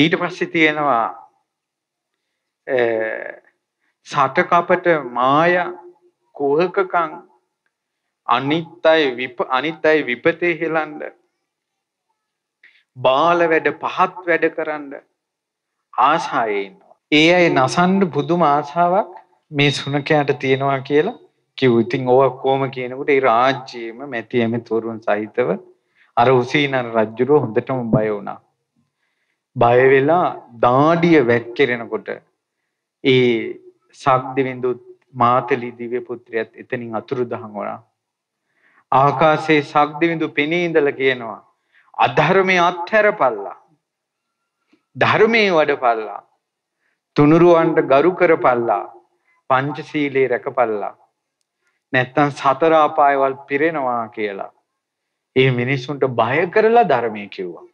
Speaker 1: ඊට පස්සේ තියෙනවා සට කපට මාය කුහකකම් අනිත්‍යයි විප අනිත්‍යයි විපතේ හෙලන්න බාල වැඩ පහත් වැඩ කරන්න ආශායේ ඉන්නවා. ඒ අය නසන්න පුදුම ආශාවක් මේ සුනකයාට තියෙනවා කියලා කිව්වා. ඉතින් ඕවා කොහොම කියනකොට ඒ රාජ්‍යයේම මැති ඇමතිවරුන් සහිතව අර උසීනන් රජුරුව හොඳටම බය වුණා. බය වෙලා දාඩිය වැක්කිරෙනකොට ඒ සබ්දවින්දු මාතලි දිව්‍ය පුත්‍රයාත් එතනින් අතුරුදහන් වුණා. ආකාශයේ සබ්දවින්දු පෙනී ඉඳලා කියනවා අධර්මය අත්හැරපල්ලා. ධර්මයේ වඩපල්ලා. තුනුරුවන්ට ගරු කරපල්ලා. පංචශීලයේ රැකපල්ලා. නැත්තම් සතර අපායවල් පිරෙනවා කියලා. ඒ මිනිසුන්ට බය කරලා ධර්මය කිව්වා.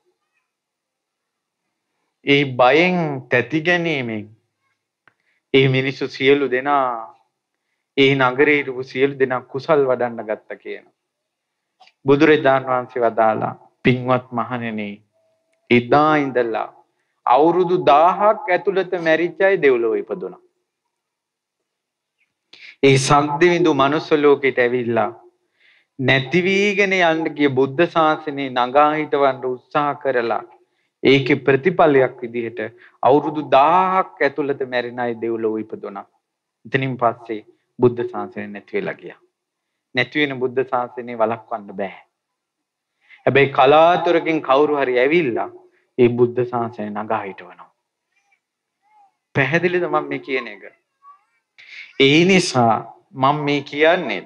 Speaker 1: ඒ බයෙන් තැති ගැනීමෙන් ඒ මිනිස්සු සියලු දෙනා ඒ නගරේ හිටපු සියලු දෙනා කුසල් වඩන්න ගත්ත කියන බුදුරජාණන් වහන්සේ වදාලා පින්වත් මහණෙනි එදා ඉඳලා අවුරුදු 1000ක් ඇතුළත මැරිච්ච අය දෙව්ලොව ඉපදුණා. ඒ සම්දිවිඳු මනුස්ස ලෝකෙට ඇවිල්ලා නැති වීගෙන යන්න ගිය බුද්ධ ශාසනේ නගා හිටවන්න උත්සාහ කරලා ඒකේ ප්‍රතිඵලයක් විදිහට අවුරුදු 1000ක් ඇතුළත මැරෙන අය දෙව්ලොව ඉපදුණා. එතනින් පස්සේ බුද්ධ ශාසනය නැති වෙලා ගියා. නැති වෙන බුද්ධ ශාසනය වළක්වන්න බෑ. හැබැයි කලාතුරකින් කවුරු හරි ඇවිල්ලා ඒ බුද්ධ ශාසනය නගා හිටවනවා. පැහැදිලිද මම මේ කියන එක? ඒ නිසා මම මේ කියන්නේ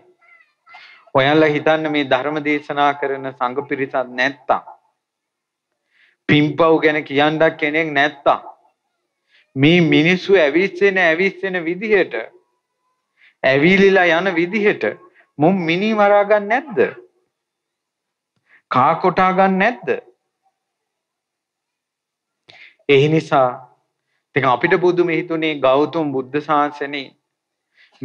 Speaker 1: ඔයාලා හිතන්න මේ ධර්ම දේශනා කරන සංඝ පිරිසක් නැත්තම් පිම්පව් ගැන කියන්නක් කෙනෙක් නැත්තම් මේ මිනිස්සු ඇවිස්සෙන ඇවිස්සෙන විදිහට ඇවිලිලා යන විදිහට මුම් මිනි මරා ගන්න නැද්ද? කා කොටා ගන්න නැද්ද? ඒ නිසා ඉතින් අපිට බුදුම හිතුනේ ගෞතම බුද්ධ ශාසනේ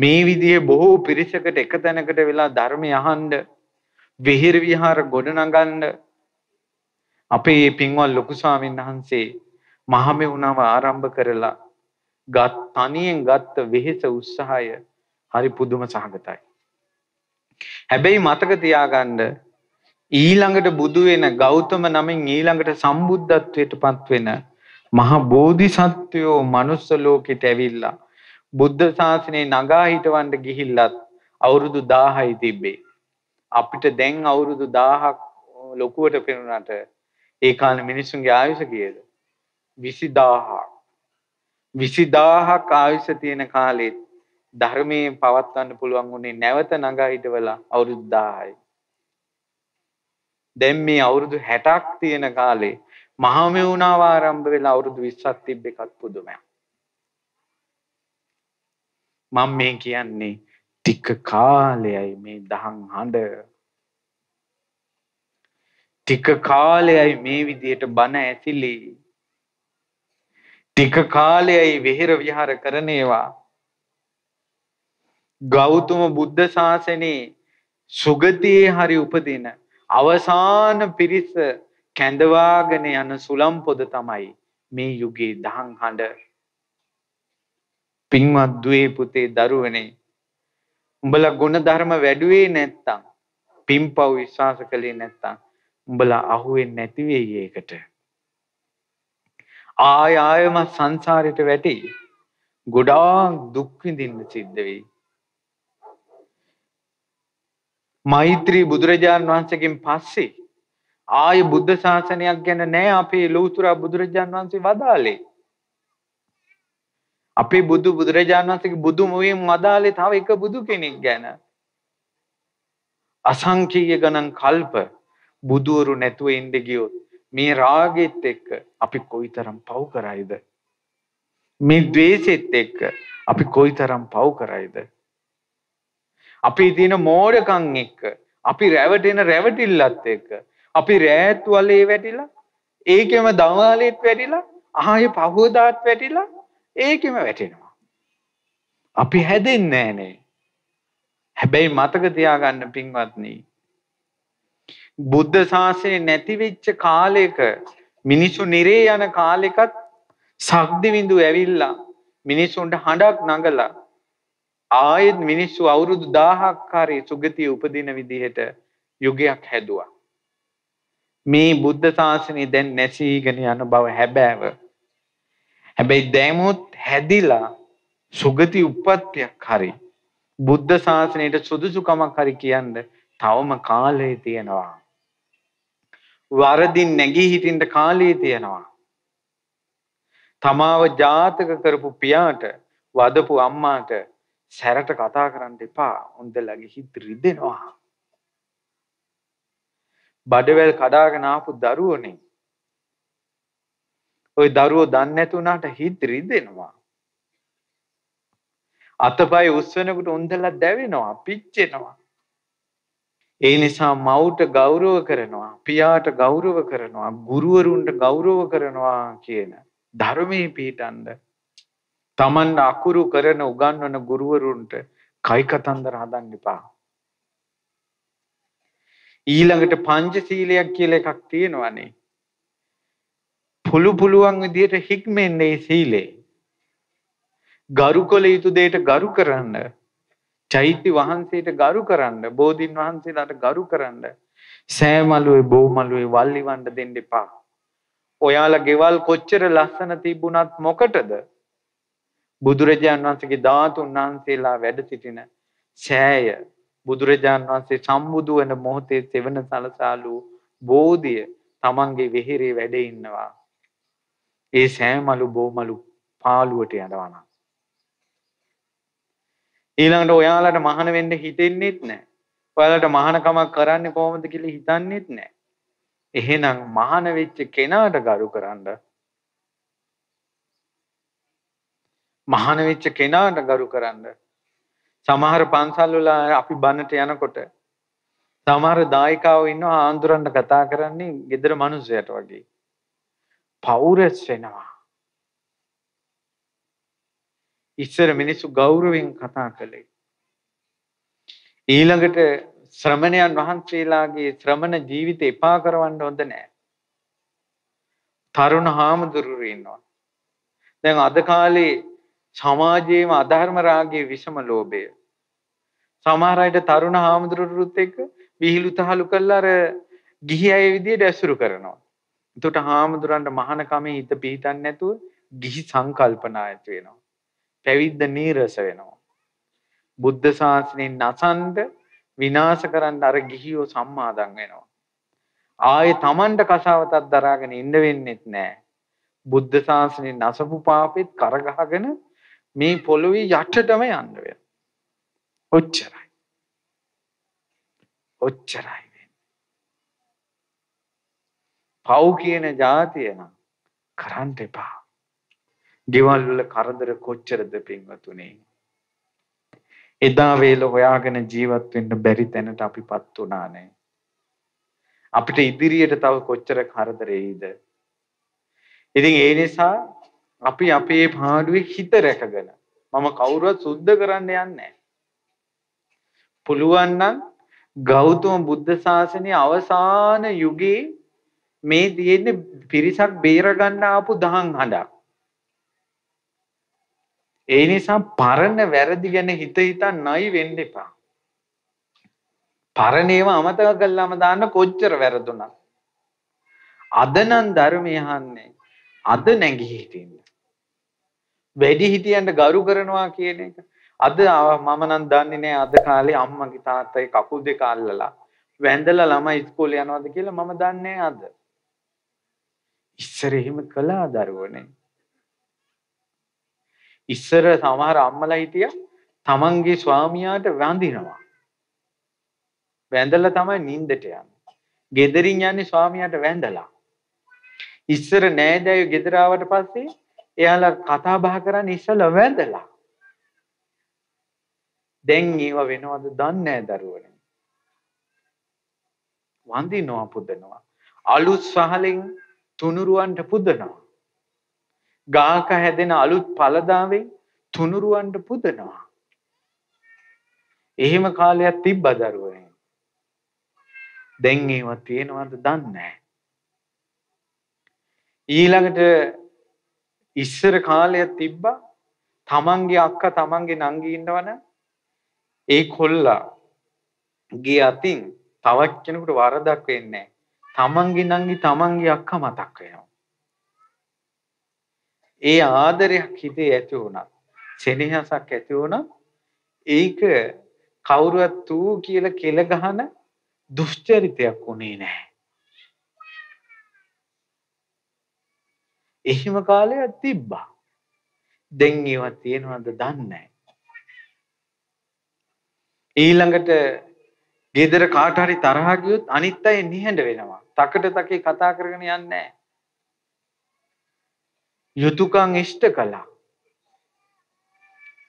Speaker 1: මේ විදිහේ බොහෝ පිරිසකට එක තැනකට වෙලා ධර්මය අහන්න විහිර විහාර ගොඩනගන්න අපේ පින්වත් ලොකු ස්වාමීන් වහන්සේ මහමෙවුනව ආරම්භ කරලා ගත් තනියෙන් ගත්ත වෙහෙස උත්සාහය හරි පුදුම සහගතයි. හැබැයි මතක තියාගන්න ඊළඟට බුදු වෙන ගෞතම නමින් ඊළඟට සම්බුද්ධත්වයට පත් වෙන මහා බෝධිසත්වයෝ manuss ලෝකෙට ඇවිල්ලා බුද්ධ ශාසනේ නගා හිටවන්න ගිහිල්ලත් අවුරුදු 1000යි තිබ්බේ. අපිට දැන් අවුරුදු 1000ක් ලොකුවට පෙනුනට ඒ කාලේ මිනිසුන්ගේ ආයුෂ කීයද? 20000ක්. 20000ක් ආයුෂ තියෙන කාලෙත් ධර්මයෙන් පවත්වන්න පුළුවන් උනේ නැවත නගා හිටවලා අවුරුදු 1000යි. දැන් මේ අවුරුදු 60ක් තියෙන කාලේ මහා මෙවුනාව ආරම්භ වෙලා අවුරුදු 20ක් තිබ්බ එකත් පුදුමයක්. මම මේ කියන්නේ ටික කාලයයි මේ දහං හඬ ටික කාලයයි මේ විදියට බන ඇසිලි ටික කාලයයි විහෙර විහාර කරණේවා ගෞතම බුද්ධ ශාසනේ සුගතියේ හරි උපදින අවසාන පිරිස කැඳවාගෙන යන සුලම් පොද තමයි මේ යුගයේ දහං හඬ. පින්වත් දුවේ පුතේ දරුවනේ උඹලා ගුණ ධර්ම වැඩුවේ නැත්තම් පින්පව් විශ්වාස කළේ නැත්තම් උඹලා අහුවෙන්නේ නැති වෙයි ඒකට. ආය ආයම සංසාරෙට වැටෙයි. ගොඩාක් දුක් විඳින්න සිද්ධ වෙයි. මෛත්‍රී බුදුරජාන් වහන්සේගෙන් පස්සේ ආය බුද්ධ ශාසනයක් ගැන නෑ අපේ ලෞතර බුදුරජාන් වහන්සේ වදාලේ. අපේ බුදු බුදුරජාන් වහන්සේගේ බුදු මුවෙන් වදාලේ තව එක බුදු කෙනෙක් ගැන. අසංකීය ගණන් කල්ප බුදුවරු නැතුව ඉඳ ගියොත් මේ රාගෙත් එක්ක අපි කොයිතරම් පව් කරයිද මේ द्वේෂෙත් එක්ක අපි කොයිතරම් පව් කරයිද අපි තියෙන මෝඩකම් එක්ක අපි රැවටෙන රැවටිල්ලත් එක්ක අපි රෑත් වලේ වැටිලා ඒකෙම දවාලෙත් වැටිලා ආයේ පහවදාත් වැටිලා ඒකෙම වැටෙනවා අපි හැදෙන්නේ නෑනේ හැබැයි මතක තියාගන්න පින්වත්නි බුද්ධ ශාසනය නැති වෙච්ච කාලයක මිනිසු නිරේ යන කාලෙකත් සක්දිවිඳු ඇවිල්ලා මිනිසුන්ට හඬක් නගලා ආයෙත් මිනිස්සු අවුරුදු 1000ක් කාරී සුගතිය උපදින විදිහට යුගයක් හැදුවා. මේ බුද්ධ ශාසනය දැන් නැසීගෙන යන බව හැබෑව. හැබැයි දැමුත් හැදිලා සුගති උප්පත්තියක් හරි බුද්ධ ශාසනයට සුදුසුකමක් හරි කියන්න තවම කාලය තියෙනවා. වරදින් නැගී හිටින්න කාලය තියෙනවා. තමාව ජාතක කරපු පියාට වදපු අම්මාට සැරට කතා කරන්න එපා උන්දලගේ හිත රිදෙනවා බඩවැල් කඩාගෙන ආපු දරුවනේ ওই දරුවෝ දන්නේ නැතුණාට හිත රිදෙනවා අතපය උස්සනකොට උන්දලා දැවෙනවා පිච්චෙනවා ඒ නිසා මවට ගෞරව කරනවා පියාට ගෞරව කරනවා ගුරුවරුන්ට ගෞරව කරනවා කියන ධර්මයේ පිටණ්ඩ Taman අකුරු කරන උගන්වන ගුරුවරුන්ට කයි කතන්දර හදන්න එපා. ඊළඟට පංචශීලයක් කියලා එකක් තියෙනවානේ. පුළු පුළුවන් විදියට හික්මෙන්නේ සීලේ. ගරුකල යුතු දෙයට ගරු කරන්න චෛත්‍ය වහන්සේට ගරු කරන්න බෝධින් වහන්සේලාට ගරු කරන්න සෑමලුවේ බෝමලුවේ වල්ලිවන්න දෙන්න එපා ඔයාලා ගෙවල් කොච්චර ලස්සන තිබුණත් මොකටද බුදුරජාන් වහන්සේගේ ධාතුන් වහන්සේලා වැඩ සිටින සෑය බුදුරජාන් වහන්සේ සම්බුදු වෙන මොහොතේ සෙවන සලසාලු බෝධිය තමන්ගේ වෙහෙරේ වැඩ ඉන්නවා. ඒ සෑමලු බෝමලු පාළුවට යනවා. ඊළඟට ඔයාලට මහාන වෙන්න හිතෙන්නේත් නැහැ. ඔයාලට මහානකමක් කරන්නේ කොහොමද කියලා හිතන්නේත් නැහැ. එහෙනම් මහාන වෙච්ච කෙනාට ගරු කරන්න මහාන වෙච්ච කෙනාට ගරු කරන්න. සමහර පන්සල් වල අපි බන්නට යනකොට සමහර දායකාවෝ ඉන්නවා ආන්දරන්න කතා කරන්නේ gedara මිනිස්සයට වගේ. පෞරස් වෙනවා. ඉස්සර මිනිස්සු ගෞරවයෙන් කතා කළේ. ඊළඟට ශ්‍රමණයන් වහන්සේලාගේ ශ්‍රමණ ජීවිත එපා කරවන්න හොඳ නෑ. තරුණ හාමුදුරුවෝ ඉන්නවා. දැන් අද කාලේ සමාජයේම අධර්ම රාගයේ විෂම ලෝභය. සමහර අයට තරුණ හාමුදුරුවරුත් එක්ක විහිළු තහළු කරලා අර ගිහි අය විදියට ඇසුරු කරනවා. එතකොට හාමුදුරන්ට මහාන කමේ හිත පිහිටන්නේ නැතුව ගිහි සංකල්පන ඇති වෙනවා. පැවිද්ද නීරස වෙනවා. බුද්ධ ශාසනය නසන්ඩ විනාශ කරන්න අර ගිහියෝ සම්මාදන් වෙනවා. ආයේ Tamanට කසාවතක් දරාගෙන ඉන්න වෙන්නෙත් නෑ. බුද්ධ ශාසනය නසපු පාපෙත් කරගහගෙන මේ පොළොවේ යටටම යන්න වෙනවා. ඔච්චරයි. ඔච්චරයි වෙන්නේ. පව් කියන જાතිය නම් කරන්න එපා. ගෙවල් වල කරදර කොච්චරද පින්වතුනේ. එදා වේල හොයාගෙන ජීවත් වෙන්න බැරි තැනට අපිපත් වුණා නේ. අපිට ඉදිරියට තව කොච්චර කරදරෙයිද? ඉතින් ඒ නිසා අපි අපේ පාඩුවේ හිත රැකගෙන මම කවුරුවත් සුද්ධ කරන්න යන්නේ පුළුවන් නම් ගෞතම බුද්ධ ශාසනයේ අවසාන යුගයේ මේ තියෙන්නේ පිරිසක් බේර ගන්න ආපු දහං හඬක්. ඒ නිසා පරණ වැරදි ගැන හිත හිතා නයි වෙන්න එපා. පරණේව අමතක කළාම දාන්න කොච්චර වැරදුනක්. අද නම් ධර්මය අහන්නේ. අද නැගී හිටින්න. වැඩි හිටියන්ට ගරු කරනවා කියන එක. අද මම නම් දන්නේ නෑ අද කාලේ අම්මගේ තාත්තගේ කකුල් දෙක අල්ලලා වැඳලා ළමයි ඉස්කෝලේ යනවාද කියලා මම දන්නේ අද. ඉස්සර එහෙම කළා දරුවනේ. ඉස්සර සමහර අම්මලා හිටියා තමන්ගේ ස්වාමියාට වඳිනවා. වැඳලා තමයි නිින්දට යන්නේ. ගෙදරින් යන්නේ ස්වාමියාට වැඳලා. ඉස්සර නෑදෑයෝ ගෙදර ආවට පස්සේ එයාලා කතා බහ කරන්නේ ඉස්සලා වැඳලා. දැන් ඊව වෙනවද දන්නේ නැහැ දරුවනේ. වඳිනවා පුදනවා. අලුත් සහලෙන් තුනුරුවන්ට පුදනවා. ගාක හැදෙන අලුත් පළදාවෙන් තුනුරුවන්ට පුදනවා. එහෙම කාලයක් තිබ්බා දරුවනේ. දැන් ඒව තියෙනවද දන්නේ නැහැ. ඊළඟට ඉස්සර කාලයක් තිබ්බා තමන්ගේ අක්ක තමන්ගේ නංගි ඉන්නවන ඒ කොල්ලා ගේ අතින් තවක් කෙනෙකුට වරදක් වෙන්නේ තමන්ගේ නංගි තමන්ගේ අක්ක මතක් වෙනවා ඒ ආදරයක් හිතේ ඇති වුණා සෙනෙහසක් ඇති වුණා ඒක කවුරුවත් ඌ කියලා කෙල ගහන දුෂ්චරිතයක් උනේ නැහැ එහෙම කාලයක් තිබ්බා. දැන් ඒවා තියෙනවද දන්නේ ඊළඟට ගෙදර කාට හරි තරහ ගියොත් අනිත් අය නිහඬ වෙනවා. තකට තකේ කතා කරගෙන යන්නේ නැහැ. යුතුයකම් ඉෂ්ට කළා.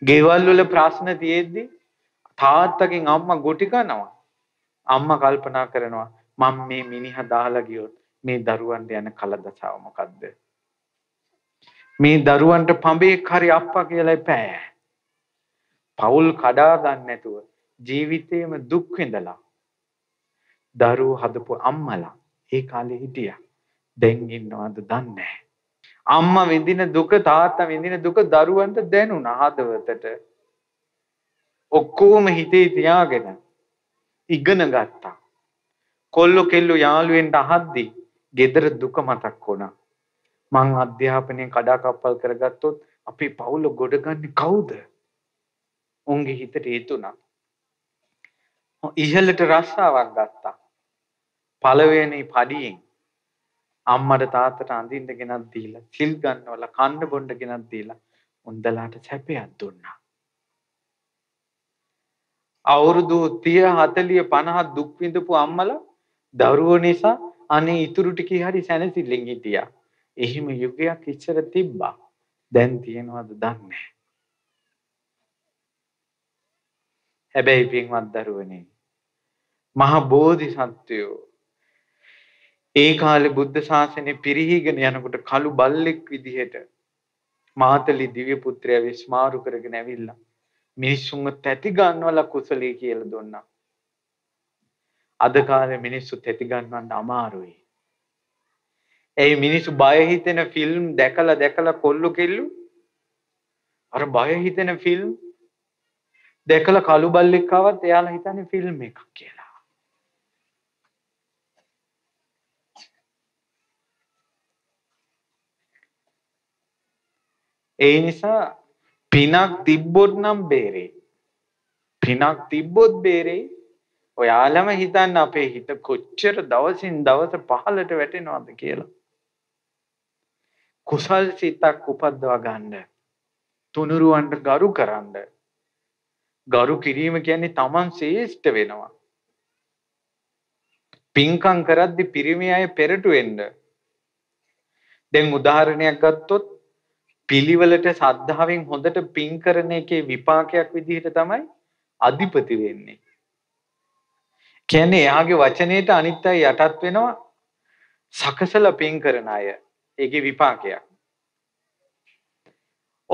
Speaker 1: ගෙවල් වල ප්‍රශ්න තියෙද්දි තාත්තගෙන් අම්මා ගොටි කනවා. අම්මා කල්පනා කරනවා මම මේ මිනිහා දාලා ගියොත් මේ දරුවන්ට යන කලදසාව මොකද්ද? මේ දරුවන්ට පඹේක් හරි අප්පා කියලා එපෑ. පවුල් කඩා ගන්න නැතුව ජීවිතේම දුක් විඳලා දරුවෝ හදපු අම්මලා ඒ කාලේ හිටියා. දැන් ඉන්නවද දන්නේ නැහැ. අම්මා විඳින දුක තාත්තා විඳින දුක දරුවන්ට දැනුණා හදවතට. ඔක්කොම හිතේ තියාගෙන ඉගෙන ගත්තා. කොල්ලෝ කෙල්ලෝ යාළුවෙන්ට අහද්දි gedara දුක මතක් වුණා. මං අධ්‍යාපනය කඩාකප්පල් කරගත්තොත් අපේ පවුල ගොඩගන්න කවුද? උන්ගේ හිතට ඒ තුනක්. ඉහළට රස්සාවක් ගත්තා. පළවෙනි පඩියෙන් අම්මට තාත්තට අඳින්න ගෙනත් දීලා, කිල් ගන්නවලා කන්න බොන්න ගෙනත් දීලා උන්දලාට සැපයක් දුන්නා. අවුරුදු 30 40 50 දුක් විඳපු අම්මලා දරුවෝ නිසා අනේ ඉතුරු ටිකේ හරි සැනසෙල්ලෙන් හිටියා. එහෙම යුගයක් ඉස්සර තිබ්බා. දැන් තියෙනවද දන්නේ නැහැ. හැබැයි පින්වත් දරුවනේ මහ බෝධිසත්වයෝ ඒ කාලේ බුද්ධ ශාසනය පිරිහීගෙන යනකොට කළු බල්ලෙක් විදිහට මාතලි දිව්‍ය පුත්‍රයා විශ්මාරු කරගෙන ඇවිල්ලා මිනිස්සුන්ව තැති ගන්නවලා කුසලී කියලා දුන්නා. අද කාලේ මිනිස්සු තැති ගන්නවන්න අමාරුයි. ඒ මිනිස්සු බය හිතෙන ෆිල්ම් දැකලා දැකලා කොල්ලු කෙල්ලු අර බය හිතෙන ෆිල්ම් දැකලා කළු බල්ලෙක් ආවත් එයාලා හිතන්නේ ෆිල්ම් එකක් කියලා. ඒ නිසා පිනක් තිබ්බොත් නම් බේරෙයි. පිනක් තිබ්බොත් බේරෙයි. ඔයාලම හිතන්න අපේ හිත කොච්චර දවසින් දවස පහළට වැටෙනවද කියලා. කුසල් සිතක් උපද්දවා ගන්න. තුනුරුවන්ට ගරු කරන්න. ගරු කිරීම කියන්නේ Taman ශ්‍රේෂ්ඨ වෙනවා. පින්කම් කරද්දි පිරිමි අය පෙරට වෙන්න. දැන් උදාහරණයක් ගත්තොත් පිළිවෙලට සද්ධාවෙන් හොඳට පින් කරන එකේ විපාකයක් විදිහට තමයි අධිපති වෙන්නේ. කියන්නේ එයාගේ වචනේට අනිත් අය යටත් වෙනවා සකසලා පින් කරන අය. ඒකේ විපාකයක්.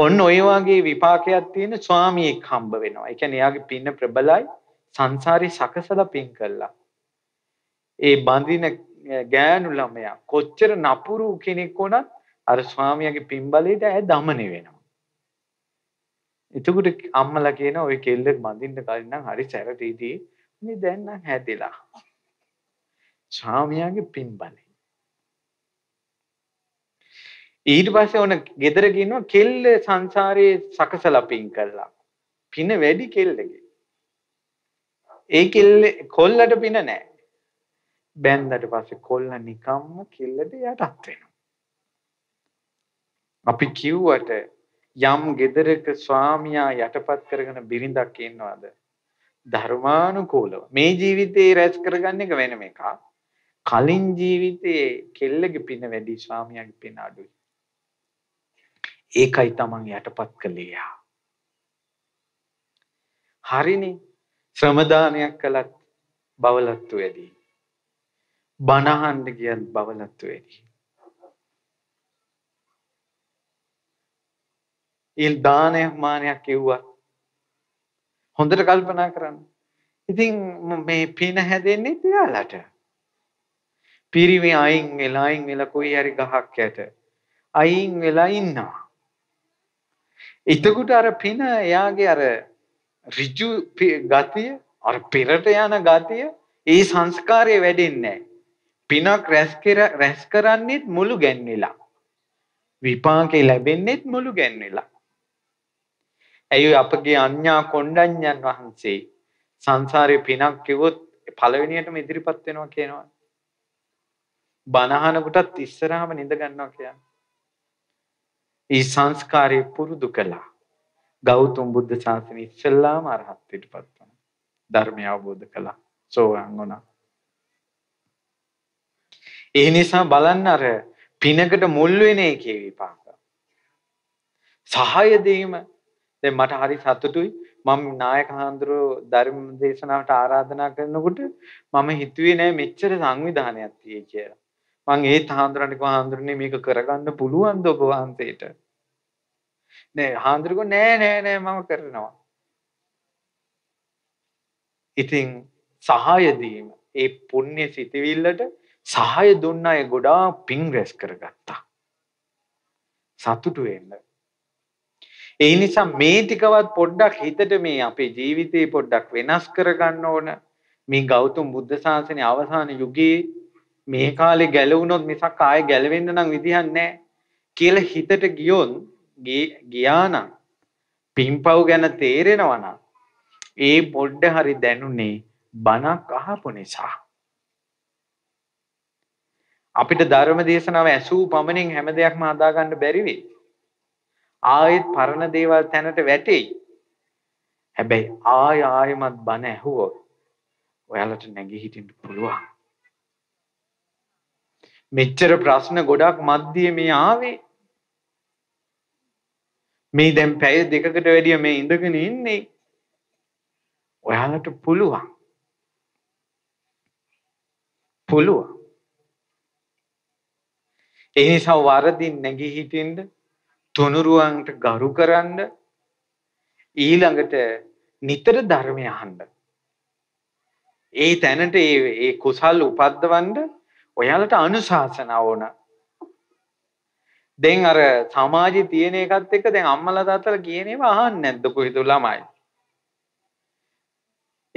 Speaker 1: ඔන්න ඔය වගේ විපාකයක් තියෙන ස්වාමියෙක් හම්බ වෙනවා. ඒ කියන්නේ එයාගේ පින්න ප්‍රබලයි සංසාරේ සකසලා පින් කළා. ඒ බඳින ගෑනු ළමයා කොච්චර නපුරු කෙනෙක් වුණත් අර ස්වාමියාගේ පින් බලයට ඇය දමණය වෙනවා. එතකොට අම්මලා කියන ওই කෙල්ල බඳින්න කලින් නම් හරි සැරටීදී මේ දැන් නම් හැදිලා. ස්වාමියාගේ පින් බලේ ඊට පස්සේ ඕන ගෙදර ගිනවා කෙල්ල සංසාරයේ සකසලා පින් කළා. පින වැඩි කෙල්ලගේ. ඒ කෙල්ල කොල්ලට පින නැහැ. බැන්දට පස්සේ කොල්ල නිකම්ම කෙල්ලට යටත් වෙනවා. අපි කිව්වට යම් ගෙදරක ස්වාමියා යටපත් කරගෙන බිරිඳක් ඉන්නවද? ධර්මානුකූලව මේ ජීවිතේ රැස් කරගන්න එක වෙනම එකක්. කලින් ජීවිතේ කෙල්ලගේ පින වැඩි ස්වාමියාගේ පින අඩුයි. ඒකයි තමන් යටපත් කළේ යා. හරිනේ ශ්‍රමදානයක් කළත් බවලත්තු වැඩි. බණහන්ඩ කියත් බවලත්තු වැඩි. ඉල් දානයක් මානයක් කිව්වත් හොඳට කල්පනා කරන්න. ඉතින් මේ පින හැදෙන්නේ තියාලට. පිරිමි අයින් වෙලා අයින් වෙලා කොයි හරි ගහක් යට අයින් වෙලා ඉන්නවා. එතකොට අර පින එයාගේ අර ඍජු ගතිය අර පෙරට යන ගතිය ඒ සංස්කාරය වැඩෙන්නේ නැහැ. පිනක් රැස් කර රැස් කරන්නේත් මුළු ගැන්විලා. විපාකේ ලැබෙන්නේත් මුළු ගැන්විලා. ඇයි අපගේ අඤ්ඤා කොණ්ඩඤ්ඤන් වහන්සේ සංසාරේ පිනක් කිව්වොත් පළවෙනියටම ඉදිරිපත් වෙනවා කියනවා. බනහන කොටත් ඉස්සරහම නිඳ ගන්නවා කියන්නේ. ඒ සංස්කාරය පුරුදු කළා. ගෞතම බුද්ධ ශාසනය ඉස්සෙල්ලාම අරහත් ත්වයටපත් වුණා. ධර්මය අවබෝධ කළා. සෝවාන් වුණා. ඒ නිසා බලන්න අර පිනකට මුල් වෙන එකේ විපාක. සහාය දීම දැන් මට හරි සතුටුයි. මම නායක හඳුරෝ ධර්ම දේශනාවට ආරාධනා කරනකොට මම හිතුවේ නෑ මෙච්චර සංවිධානයක් තියෙයි කියලා. මං ඒත් හාන්දරන්න කිව්වා හාන්දරනේ මේක කරගන්න පුළුවන්ද ඔබ වහන්සේට නෑ හාන්දරකෝ නෑ නෑ නෑ මම කරනවා ඉතින් සහාය දීම ඒ පුණ්‍ය සිතවිල්ලට සහාය දුන්න අය ගොඩාක් පිං රැස් කරගත්තා සතුටු වෙන්න ඒ නිසා මේ ටිකවත් පොඩ්ඩක් හිතට මේ අපේ ජීවිතේ පොඩ්ඩක් වෙනස් කරගන්න ඕන මේ ගෞතම බුද්ධ ශාසනයේ අවසාන යුගයේ මේ කාලේ ගැලවුණොත් මිසක් ආයෙ ගැලවෙන්න නම් විදිහක් නැහැ කියලා හිතට ගියොත් ගියානම් පිම්පව් ගැන තේරෙනවා ඒ පොඩ්ඩ හරි දැනුනේ බණක් අහපු නිසා අපිට ධර්ම දේශනාව ඇසූ පමණින් හැම දෙයක්ම හදා ගන්න බැරි වෙයි. ආයෙත් පරණ දේවල් තැනට වැටෙයි. හැබැයි ආය ආයමත් බණ ඇහුවොත් ඔයාලට නැගී හිටින්න පුළුවන්. මෙච්චර ප්‍රශ්න ගොඩක් මධ්‍යයේ මේ ආවේ. මේ දැන් පැය දෙකකට වැඩිය මේ ඉඳගෙන ඉන්නේ. ඔයාලට පුළුවන්. පුළුවන්. ඒ නිසා වරදින් නැගී හිටින්න තුනුරුවන්ට ගරු කරන්න ඊළඟට නිතර ධර්මය අහන්න. ඒ තැනට ඒ කුසල් උපද්දවන්න ඔයාලට අනුශාසනා ඕන. දැන් අර සමාජයේ තියෙන එකත් එක්ක දැන් අම්මලා තාත්තලා කියන ඒවා අහන්නේ නැද්ද කොහෙද ළමයි?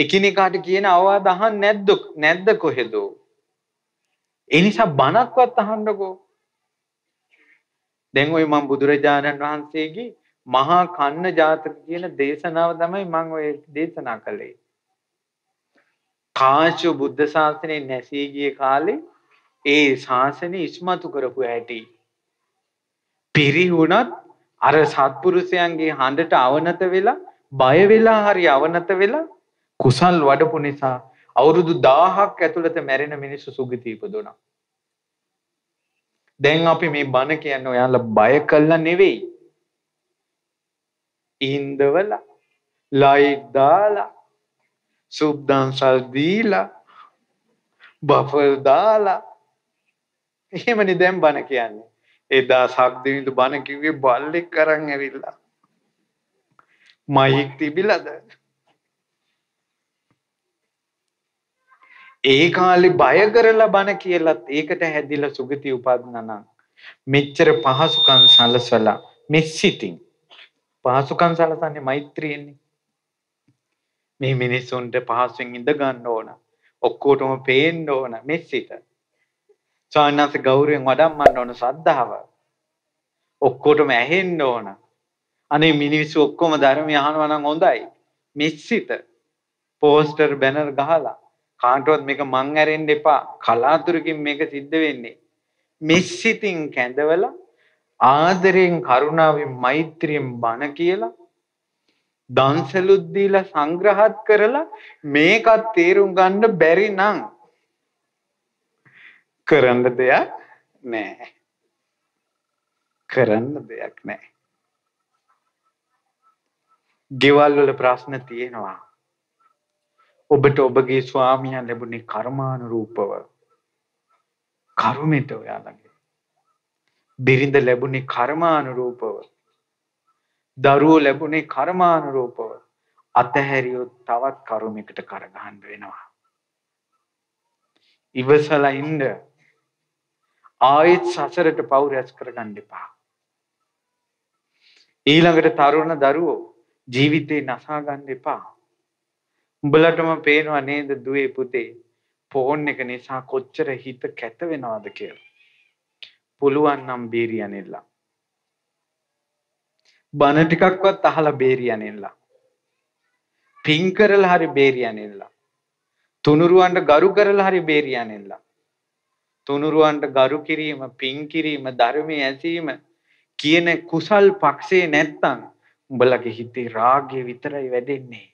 Speaker 1: එකිනෙකාට කියන අවවාද අහන්නේ නැද්ද නැද්ද කොහෙද? ඒ නිසා බණක්වත් අහන්නකෝ. දැන් ওই මම බුදුරජාණන් වහන්සේගේ මහා කන්න ජාතක කියන දේශනාව තමයි මම ඔය දේශනා කළේ. කාශ්‍යප බුද්ධ ශාසනය නැසී ගිය කාලේ ඒ ශාසනය ඉස්මතු කරපු හැටි. පිරිහුණත් අර සත්පුරුෂයන්ගේ හඬට අවනත වෙලා බය වෙලා හරි අවනත වෙලා කුසල් වඩපු නිසා අවුරුදු 1000ක් ඇතුළත මැරෙන මිනිස්සු සුගතිය ඉපදුණා. දැන් අපි මේ බණ කියන්නේ ඔයාලා බය කළා නෙවෙයි. ඉන්දවල ලයිට් දාලා සුබ්දාන්සල් දීලා බෆල් දාලා එහෙමනේ දැන් බණ කියන්නේ. එදා සක්දිවිඳු බණ කිව්වේ බල්ලෙක් කරන් ඇවිල්ලා. මයික් තිබිලාද? ඒ කාලේ බය කරලා බණ කියලත් ඒකට හැදිලා සුගති උපදනනම් මෙච්චර පහසුකම් සලසලා මෙස්සිතින් පහසුකම් සලසන්නේ මෛත්‍රියෙන්නේ මේ මිනිස්සුන්ට පහසුවෙන් ඉඳ ගන්න ඕන ඔක්කොටම පේන්න ඕන මෙස්සිට ස්වාමීන් ගෞරවයෙන් වඩම්මන්න ඕන සද්ධාව. ඔක්කොටම ඇහෙන්න ඕන. අනේ මිනිස්සු ඔක්කොම ධර්මය අහනවා නම් හොඳයි. මිස්සිත පෝස්ටර් බැනර් ගහලා කාටවත් මේක මං ඇරෙන්න එපා. කලාතුරකින් මේක සිද්ධ වෙන්නේ. මිස්සිතින් කැඳවලා ආදරයෙන් කරුණාවෙන් මෛත්‍රියෙන් බණ කියලා දන්සලුත් දීලා සංග්‍රහත් කරලා මේකත් තේරුම් ගන්න බැරි නම් කරන්න දෙයක් නෑ. කරන්න දෙයක් නෑ. ගෙවල් වල ප්‍රශ්න තියෙනවා. ඔබට ඔබගේ ස්වාමියා ලැබුණේ කර්මානුරූපව. කර්මෙට ඔයාලගේ. බිරිඳ ලැබුණේ කර්මානුරූපව. දරුවෝ ලැබුණේ කර්මානුරූපව. අතහැරියොත් තවත් කර්මයකට කරගහන්න වෙනවා. ඉවසලා ඉන්න ආයෙත් සසරට පව් රැස් කරගන්න එපා. ඊළඟට තරුණ දරුවෝ ජීවිතේ නසා ගන්න එපා. උඹලටම පේනව නේද දුවේ පුතේ ෆෝන් එක නිසා කොච්චර හිත කැත වෙනවද කියලා. පුළුවන් නම් බේරියනෙල්ලා. බන ටිකක්වත් අහලා බේරියනෙල්ලා. පින් කරලා හරි බේරියනෙල්ලා. තුනුරුවන්ට ගරු කරලා හරි බේරියනෙල්ලා. තුනුරුවන්ට ගරු කිරීම, පින් කිරීම, ධර්මයේ ඇසීම කියන කුසල් පක්ෂේ නැත්තම් උඹලගේ හිතේ රාගය විතරයි වැඩෙන්නේ.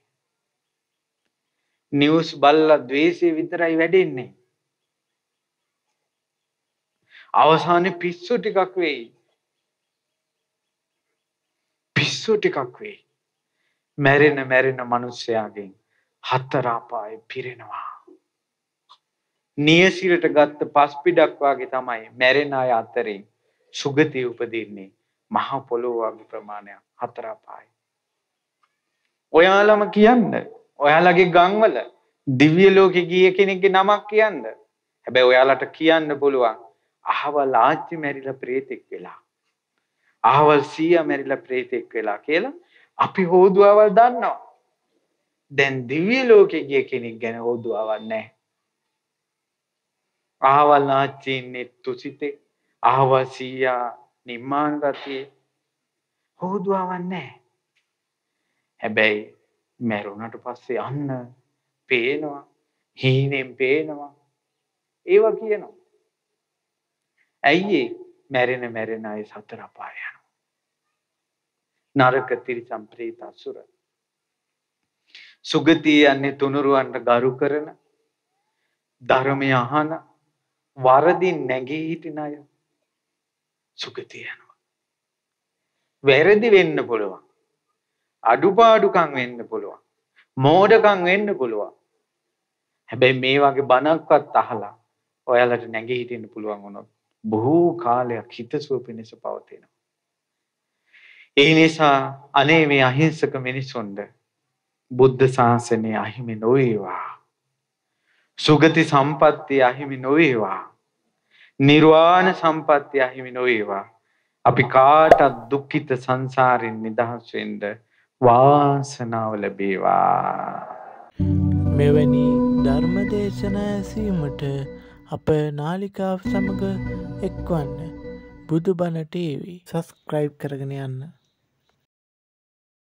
Speaker 1: නිවුස් බල්ලා ද්වේෂය විතරයි වැඩෙන්නේ. අවසානයේ පිස්සු ටිකක් වෙයි. පිස්සු ටිකක් වෙයි. මැරෙන මැරෙන මිනිස්යාගෙන් හතර අපායේ පිරෙනවා. නියසිරට ගත්ත පස් පිටක් වාගේ තමයි මැරෙන අය අතරේ සුගතිය උපදින්නේ මහ පොළොව වගේ ප්‍රමාණයක් හතර පායි. ඔයාලම කියන්න ඔයාලගේ ගම්වල දිව්‍ය ලෝකෙ ගිය කෙනෙක්ගේ නමක් කියන්න. හැබැයි ඔයාලට කියන්න පුළුවන් අහවල් ආච්චි මැරිලා ප්‍රේතෙක් වෙලා. අහවල් සීයා මැරිලා ප්‍රේතෙක් වෙලා කියලා අපි හෝදුවවල් දන්නවා. දැන් දිව්‍ය ලෝකෙ ගිය කෙනෙක් ගැන හෝදුවවල් නැහැ. අහවල් ආච්චින්නේ තුසිතේ අහවල් සීයා නිම්මාන් ගතියේ හොදුවවන්නේ නැහැ. හැබැයි මැරුණට පස්සේ අන්න පේනවා හීනෙන් පේනවා ඒවා කියනවා. ඇයි මැරෙන මැරෙන අය සතර අපාය යනවා. නරක තිරිසන් ප්‍රේත අසුර. සුගතිය යන්නේ තුනුරුවන්ට ගරු කරන ධර්මය අහන වරදින් නැගී හිටින අය සුගතිය යනවා. වැරදි වෙන්න පුළුවන්. අඩුපාඩුකම් වෙන්න පුළුවන්. මෝඩකම් වෙන්න පුළුවන්. හැබැයි මේ වගේ බණක්වත් අහලා ඔයාලට නැගී හිටින්න පුළුවන් වුණොත් බොහෝ කාලයක් හිතසුව පිණිස පවතිනවා. ඒ නිසා අනේ මේ අහිංසක මිනිසුන්ගේ බුද්ධ ශාසනය අහිමි නොවේවා සුගති සම්පත්තිය අහිමි නොවේවා. නිර්වාණ සම්පත්තිය අහිමි නොවේවා. අපි කාටත් දුක්ඛිත සංසාරෙන් නිදහස් වෙන්න වාසනාව ලැබේවා. මෙවැනි ධර්ම දේශනා ඇසීමට අප නාලිකාව සමග එක්වන්න බුදුබණ ටීවී සස්ක්‍රයිබ් කරගෙන යන්න.